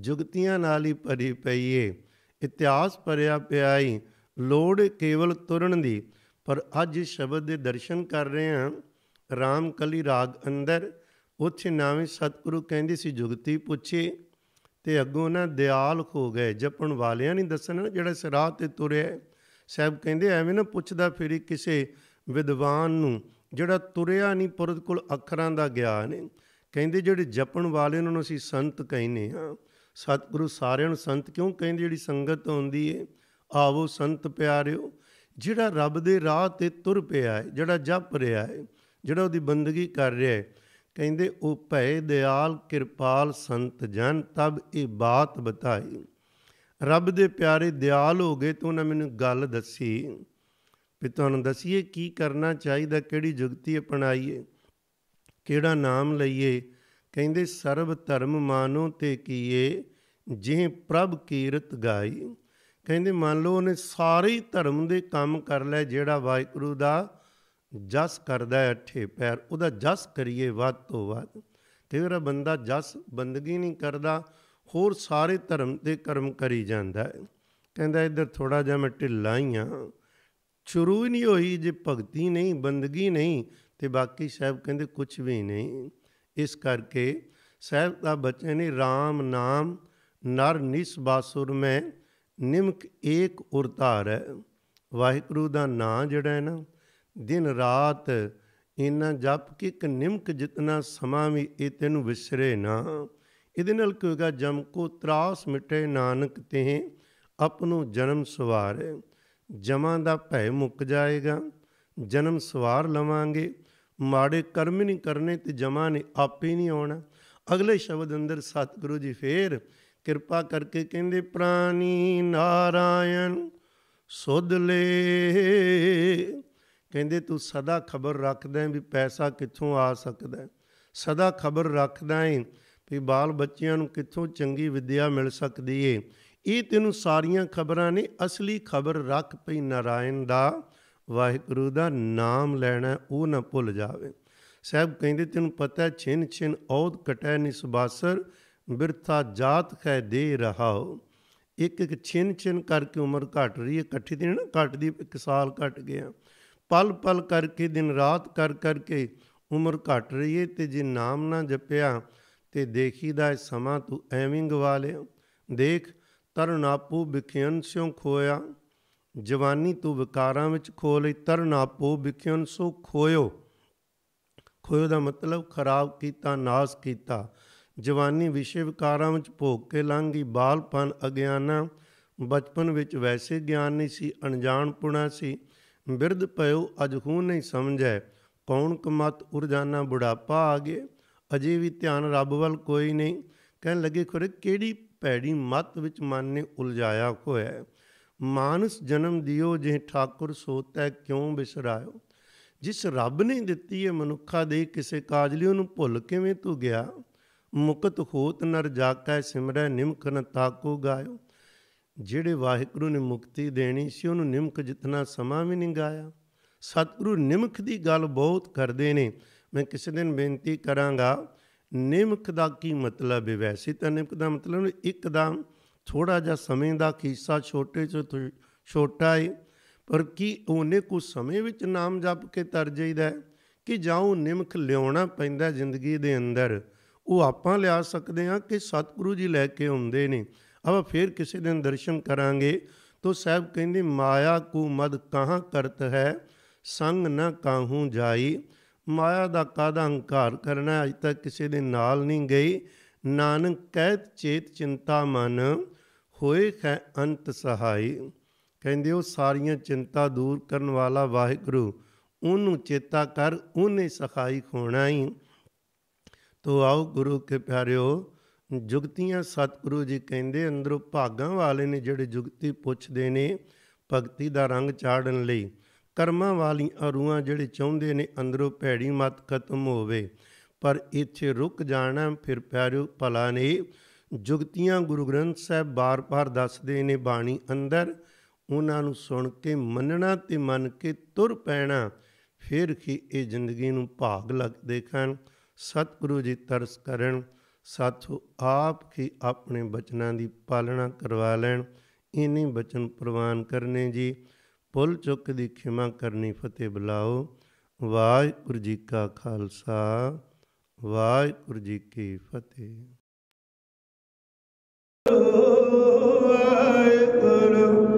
ਜੁਗਤੀਆਂ ਨਾਲ ਹੀ ਭਰੀ ਪਈ ਏ ਇਤਿਹਾਸ ਭਰਿਆ ਪਿਆ ਈ ਲੋੜ ਕੇਵਲ ਤੁਰਨ ਦੀ ਪਰ ਅੱਜ ਸ਼ਬਦ ਦੇ ਦਰਸ਼ਨ ਕਰ ਰਹੇ ਹਾਂ RAM ਕਲੀ ਰਾਗ ਅੰਦਰ ਉੱਥੇ ਨਾਵੇਂ ਸਤਿਗੁਰੂ ਕਹਿੰਦੇ ਸੀ ਜੁਗਤੀ ਪੁੱਛੇ ਤੇ ਅੱਗੋਂ ਨਾ ਦਿਆਲ ਹੋ ਗਏ ਜਪਣ ਵਾਲਿਆਂ ਨਹੀਂ ਦੱਸਣਾ ਜਿਹੜਾ ਸਰਾਹ ਤੇ ਤੁਰਿਆ ਸਾਹਿਬ ਕਹਿੰਦੇ ਐਵੇਂ ਨਾ ਪੁੱਛਦਾ ਫੇਰੀ ਕਿਸੇ ਵਿਦਵਾਨ ਨੂੰ ਜਿਹੜਾ ਤੁਰਿਆ ਨਹੀਂ ਪੁਰਤ ਕੋਲ ਅੱਖਰਾਂ ਦਾ ਗਿਆਨ ਹੈ ਕਹਿੰਦੇ ਜਿਹੜੇ ਜਪਣ ਵਾਲੇ ਉਹਨਾਂ ਨੂੰ ਅਸੀਂ ਸੰਤ ਕਹਿੰਨੇ ਆ ਸਤਿਗੁਰੂ ਸਾਰਿਆਂ ਨੂੰ ਸੰਤ ਕਿਉਂ ਕਹਿੰਦੇ ਜਿਹੜੀ ਸੰਗਤ ਹੁੰਦੀ ਏ ਆਵੋ ਸੰਤ ਪਿਆਰਿਓ ਜਿਹੜਾ ਰੱਬ ਦੇ ਰਾਹ ਤੇ ਤੁਰ ਪਿਆ ਹੈ ਜਿਹੜਾ ਜਪ ਰਿਹਾ ਹੈ ਜਿਹੜਾ ਉਹਦੀ ਬੰਦਗੀ ਕਰ ਰਿਹਾ ਹੈ ਕਹਿੰਦੇ ਉਹ ਭੈ ਦਿਆਲ ਕਿਰਪਾਲ ਸੰਤ ਜਨ ਤਬ ਇਹ ਬਾਤ ਬਤਾਈ ਰੱਬ ਦੇ ਪਿਆਰੇ ਦਿਆਲ ਹੋ ਗਏ ਤੂੰ ਨਾ ਮੈਨੂੰ ਗੱਲ ਦੱਸੀ ਵੀ ਤੁਹਾਨੂੰ ਦਸੀਏ ਕੀ ਕਰਨਾ ਚਾਹੀਦਾ ਕਿਹੜੀ ਜੁਗਤੀ ਅਪਣਾਈਏ ਕਿਹੜਾ ਨਾਮ ਲਈਏ ਕਹਿੰਦੇ ਸਰਬ ਧਰਮ ਮਾਨੋ ਤੇ ਕੀਏ ਜਿਹ ਪ੍ਰਭ ਕੀਰਤ ਗਾਈ ਕਹਿੰਦੇ ਮੰਨ ਲਓ ਉਹਨੇ ਸਾਰੇ ਧਰਮ ਦੇ ਕੰਮ ਕਰ ਲੈ ਜਿਹੜਾ ਵਾਹਿਗੁਰੂ ਦਾ ਜਸ ਕਰਦਾ ਹੈ ਅੱਠੇ ਪੈਰ ਉਹਦਾ ਜਸ ਕਰੀਏ ਵੱਧ ਤੋਂ ਵੱਧ ਤੇਰਾ ਬੰਦਾ ਜਸ ਬੰਦਗੀ ਨਹੀਂ ਕਰਦਾ ਹੋਰ ਸਾਰੇ ਧਰਮ ਦੇ ਕਰਮ ਕਰੀ ਜਾਂਦਾ ਹੈ ਕਹਿੰਦਾ ਇੱਧਰ ਥੋੜਾ ਜਿਹਾ ਮੈਂ ਢਿੱਲਾ ਹੀ ਆ ਸ਼ੁਰੂ ਹੀ ਨਹੀਂ ਹੋਈ ਜੇ ਭਗਤੀ ਨਹੀਂ ਬੰਦਗੀ ਨਹੀਂ ਤੇ ਬਾਕੀ ਸਾਹਿਬ ਕਹਿੰਦੇ ਕੁਝ ਵੀ ਨਹੀਂ ਇਸ ਕਰਕੇ ਸਾਹਿਬ ਦਾ ਬਚਨ ਹੈ RAM ਨਾਮ ਨਰ ਨਿਸ ਬਾਸੁਰ ਮੈਂ ਨਿਮਕ ਏਕ ਉਰਤਾਰ ਹੈ ਵਾਹਿਗੁਰੂ ਦਾ ਨਾਮ ਜਿਹੜਾ ਹੈ ਨਾ ਦਿਨ ਰਾਤ ਇਹਨਾਂ ਜਪ ਕਿ ਇੱਕ ਨਿਮਕ ਜਿਤਨਾ ਸਮਾਂ ਵੀ ਇਹ ਤੈਨੂੰ ਵਿਸਰੇ ਨਾ ਇਹਦੇ ਨਾਲ ਕੀ ਜਮ ਕੋ ਤਰਾਸ ਮਿਟੇ ਨਾਨਕ ਤੇ ਆਪਣੋ ਜਨਮ ਸਵਾਰੇ ਜਮਾਂ ਦਾ ਭੈ ਮੁੱਕ ਜਾਏਗਾ ਜਨਮ ਸਵਾਰ ਲਵਾਂਗੇ ਮਾੜੇ ਕਰਮ ਨਹੀਂ ਕਰਨੇ ਤੇ ਜਮਾਂ ਨੇ ਆਪੇ ਨਹੀਂ ਆਉਣਾ ਅਗਲੇ ਸ਼ਬਦ ਅੰਦਰ ਸਤਿਗੁਰੂ ਜੀ ਫੇਰ ਕਿਰਪਾ ਕਰਕੇ ਕਹਿੰਦੇ ਪ੍ਰਾਨੀ ਨਾਰਾਇਣ ਸੁਧ ਲੈ ਕਹਿੰਦੇ ਤੂੰ ਸਦਾ ਖਬਰ ਰੱਖਦਾ ਵੀ ਪੈਸਾ ਕਿੱਥੋਂ ਆ ਸਕਦਾ ਸਦਾ ਖਬਰ ਰੱਖਦਾ ਹੈ ਵੀ ਬਾਲ ਬੱਚਿਆਂ ਨੂੰ ਕਿੱਥੋਂ ਚੰਗੀ ਵਿੱਦਿਆ ਮਿਲ ਸਕਦੀ ਏ ਇਹ ਤੈਨੂੰ ਸਾਰੀਆਂ ਖਬਰਾਂ ਨੇ ਅਸਲੀ ਖਬਰ ਰੱਖ ਪਈ ਨਾਰਾਇਣ ਦਾ ਵਾਹਿਗੁਰੂ ਦਾ ਨਾਮ ਲੈਣਾ ਉਹ ਨਾ ਭੁੱਲ ਜਾਵੇ ਸਾਬ ਕਹਿੰਦੇ ਤੈਨੂੰ ਪਤਾ ਛਿਨ ਛਿਨ ਔਦ ਕਟੈ ਸੁਬਾਸਰ ਬਿਰਥਾ ਜਾਤ ਖੈ ਦੇ ਰਹਾਓ ਇੱਕ ਇੱਕ ਛਿਨ ਛਿਨ ਕਰਕੇ ਉਮਰ ਘਟ ਰਹੀ ਹੈ ਇਕੱਠੀ ਦਿਨ ਘਟਦੀ ਇੱਕ ਸਾਲ ਘਟ ਗਿਆ ਪਲ ਪਲ ਕਰਕੇ ਦਿਨ ਰਾਤ ਕਰ ਕਰਕੇ ਉਮਰ ਘਟ ਰਹੀ ਹੈ ਤੇ ਜੇ ਨਾਮ ਨਾ ਜਪਿਆ ਤੇ ਦੇਖੀਦਾ ਸਮਾਂ ਤੂੰ ਐਵੇਂ ਗਵਾ ਲਿਆ ਦੇਖ ਤਰਨ ਆਪੂ ਵਿਖਿਆਨ ਸਿਉ ਖੋਇਆ ਜਵਾਨੀ ਤੂੰ ਵਿਕਾਰਾਂ ਵਿੱਚ ਖੋ ਲਈ ਤਰਨ ਆਪੂ ਵਿਖਿਆਨ ਸੋ ਖੋਇਓ ਖੋਇਓ ਦਾ ਮਤਲਬ ਖਰਾਬ ਕੀਤਾ ਨਾਸ ਕੀਤਾ ਜਵਾਨੀ ਵਿਸ਼ੇ ਵਿਕਾਰਾਂ ਵਿੱਚ ਭੋਗ ਕੇ ਲੰਘੀ ਬਾਲਪਨ ਅਗਿਆਨਾ ਬਚਪਨ ਵਿੱਚ ਵੈਸੇ ਗਿਆਨ ਨਹੀਂ ਸੀ ਅਣਜਾਣ ਪੁਣਾ ਸੀ ਬਿਰਧ ਪਇਓ ਹੂ ਨਹੀਂ ਸਮਝੈ ਕੌਣ ਕਮਤ ਉਰਜਾਨਾ ਬੁਢਾਪਾ ਆ ਗਿਆ ਅਜੇ ਵੀ ਧਿਆਨ ਰੱਬ ਵੱਲ ਕੋਈ ਨਹੀਂ ਕਹਿਣ ਲੱਗੇ ਖੁਰੇ ਕਿਹੜੀ ਭੈੜੀ ਮਤ ਵਿੱਚ ਮਨ ਨੇ ਉਲਝਾਇਆ ਹੋਇਆ ਮਾਨਸ ਜਨਮ ਦਿਓ ਜੇ ਠਾਕੁਰ ਸੋਤੈ ਕਿਉਂ ਬਿਸਰਾਇਓ ਜਿਸ ਰੱਬ ਨੇ ਦਿੱਤੀ ਹੈ ਮਨੁੱਖਾ ਦੇ ਕਿਸੇ ਕਾਜ ਲਈ ਉਹਨੂੰ ਭੁੱਲ ਕਿਵੇਂ ਤੂੰ ਗਿਆ ਮੁਕਤ ਹੋਤ ਨਰ ਜਾਕੈ ਸਿਮਰੈ ਨਿਮਕਨ ਨ ਤਾਕੋ ਗਾਇਓ ਜਿਹੜੇ ਵਾਹਿਗੁਰੂ ਨੇ ਮੁਕਤੀ ਦੇਣੀ ਸੀ ਉਹਨੂੰ ਨਿਮਕ ਜਿਤਨਾ ਸਮਾਂ ਵੀ ਨਹੀਂ ਗਾਇਆ ਸਤਿਗੁਰੂ ਨਿਮਕ ਦੀ ਗੱਲ ਬਹੁਤ ਕਰਦੇ ਨੇ ਮੈਂ ਕਿਸੇ ਦਿਨ ਬੇਨਤੀ ਕਰਾਂਗਾ ਨਿਮਕ ਦਾ ਕੀ ਮਤਲਬ ਹੈ ਵੈਸੇ ਤਾਂ ਨਿਮਕ ਦਾ ਮਤਲਬ ਇੱਕਦਮ ਥੋੜਾ ਜਿਹਾ ਸਮੇਂ ਦਾ ਕਿੱਸਾ ਛੋਟੇ ਚ ਛੋਟਾ ਹੈ ਪਰ ਕੀ ਉਹਨੇ ਕੁ ਸਮੇਂ ਵਿੱਚ ਨਾਮ ਜਪ ਕੇ ਤਰ ਜਾਈਦਾ ਹੈ ਕਿ ਜਾਉ ਨਿਮਕ ਲਿਆਉਣਾ ਪੈਂਦਾ ਜ਼ਿੰਦਗੀ ਦੇ ਅੰਦਰ ਉਹ ਆਪਾਂ ਲਿਆ ਸਕਦੇ ਹਾਂ ਕਿ ਸਤਿਗੁਰੂ ਜੀ ਲੈ ਕੇ ਹੁੰਦੇ ਨੇ ਅਬ ਫਿਰ ਕਿਸੇ ਦਿਨ ਦਰਸ਼ਨ ਕਰਾਂਗੇ ਤੋ ਸਾਬ ਕਹਿੰਦੇ ਮਾਇਆ ਕੋ ਮਦ ਕਹਾਂ ਕਰਤ ਹੈ ਸੰਗ ਨਾ ਕਾਹੂ ਜਾਈ ਮਾਇਆ ਦਾ ਕਾਦਾ ਹੰਕਾਰ ਕਰਨਾ ਅਜ ਤੱਕ ਕਿਸੇ ਦੇ ਨਾਲ ਨਹੀਂ ਗਈ ਨਾਨਕ ਕਹਿਤ ਚੇਤ ਚਿੰਤਾ ਮਨ ਹੋਏ ਹੈ ਅੰਤ ਸਹਾਈ ਕਹਿੰਦੇ ਉਹ ਸਾਰੀਆਂ ਚਿੰਤਾ ਦੂਰ ਕਰਨ ਵਾਲਾ ਵਾਹਿਗੁਰੂ ਉਹਨੂੰ ਚੇਤਾ ਕਰ ਉਹਨੇ ਸਖਾਈ ਖੋਣਾ ਹੀ ਤੋ ਆਓ ਗੁਰੂ ਕੇ ਪਿਆਰਿਓ ਜੁਗਤੀਆਂ ਸਤਿਗੁਰੂ ਜੀ ਕਹਿੰਦੇ ਅੰਦਰੋਂ ਭਾਗਾਂ ਵਾਲੇ ਨੇ ਜਿਹੜੇ ਜੁਗਤੀ ਪੁੱਛਦੇ ਨੇ ਭਗਤੀ ਦਾ ਰੰਗ ਚਾੜਨ ਲਈ ਕਰਮਾਂ ਵਾਲੀ ਅਰੂਆਂ ਜਿਹੜੇ ਚਾਹੁੰਦੇ ਨੇ ਅੰਦਰੋਂ ਭੈੜੀ ਮਤ ਖਤਮ ਹੋਵੇ ਪਰ ਇੱਥੇ ਰੁਕ ਜਾਣਾ ਫਿਰ ਪਿਆਰਿਓ ਭਲਾ ਨੇ ਜੁਗਤੀਆਂ ਗੁਰੂ ਗ੍ਰੰਥ ਸਾਹਿਬ ਬਾਰ-ਬਾਰ ਦੱਸਦੇ ਨੇ ਬਾਣੀ ਅੰਦਰ ਉਹਨਾਂ ਨੂੰ ਸੁਣ ਕੇ ਮੰਨਣਾ ਤੇ ਮੰਨ ਕੇ ਤੁਰ ਪੈਣਾ ਫਿਰ ਕਿ ਇਹ ਜ਼ਿੰਦਗੀ ਨੂੰ ਭਾਗ ਲੱਗ ਦੇਖਣ ਸਤਿਗੁਰੂ ਜੀ ਤਰਸ ਕਰਨ ਸਾਥੋ ਆਪ ਕੀ ਆਪਣੇ ਬਚਨਾਂ ਦੀ ਪਾਲਣਾ ਕਰਵਾ ਲੈਣ ਇਨੀ ਬਚਨ ਪ੍ਰਵਾਨ ਕਰਨੇ ਜੀ ਪੁੱਲ ਚੁੱਕ ਦੀ ਖਿਮਾ ਕਰਨੀ ਫਤਿਹ ਬੁਲਾਓ ਵਾਹਿਗੁਰੂ ਜੀ ਕਾ ਖਾਲਸਾ ਵਾਹਿਗੁਰੂ ਜੀ ਕੀ ਫਤਿਹ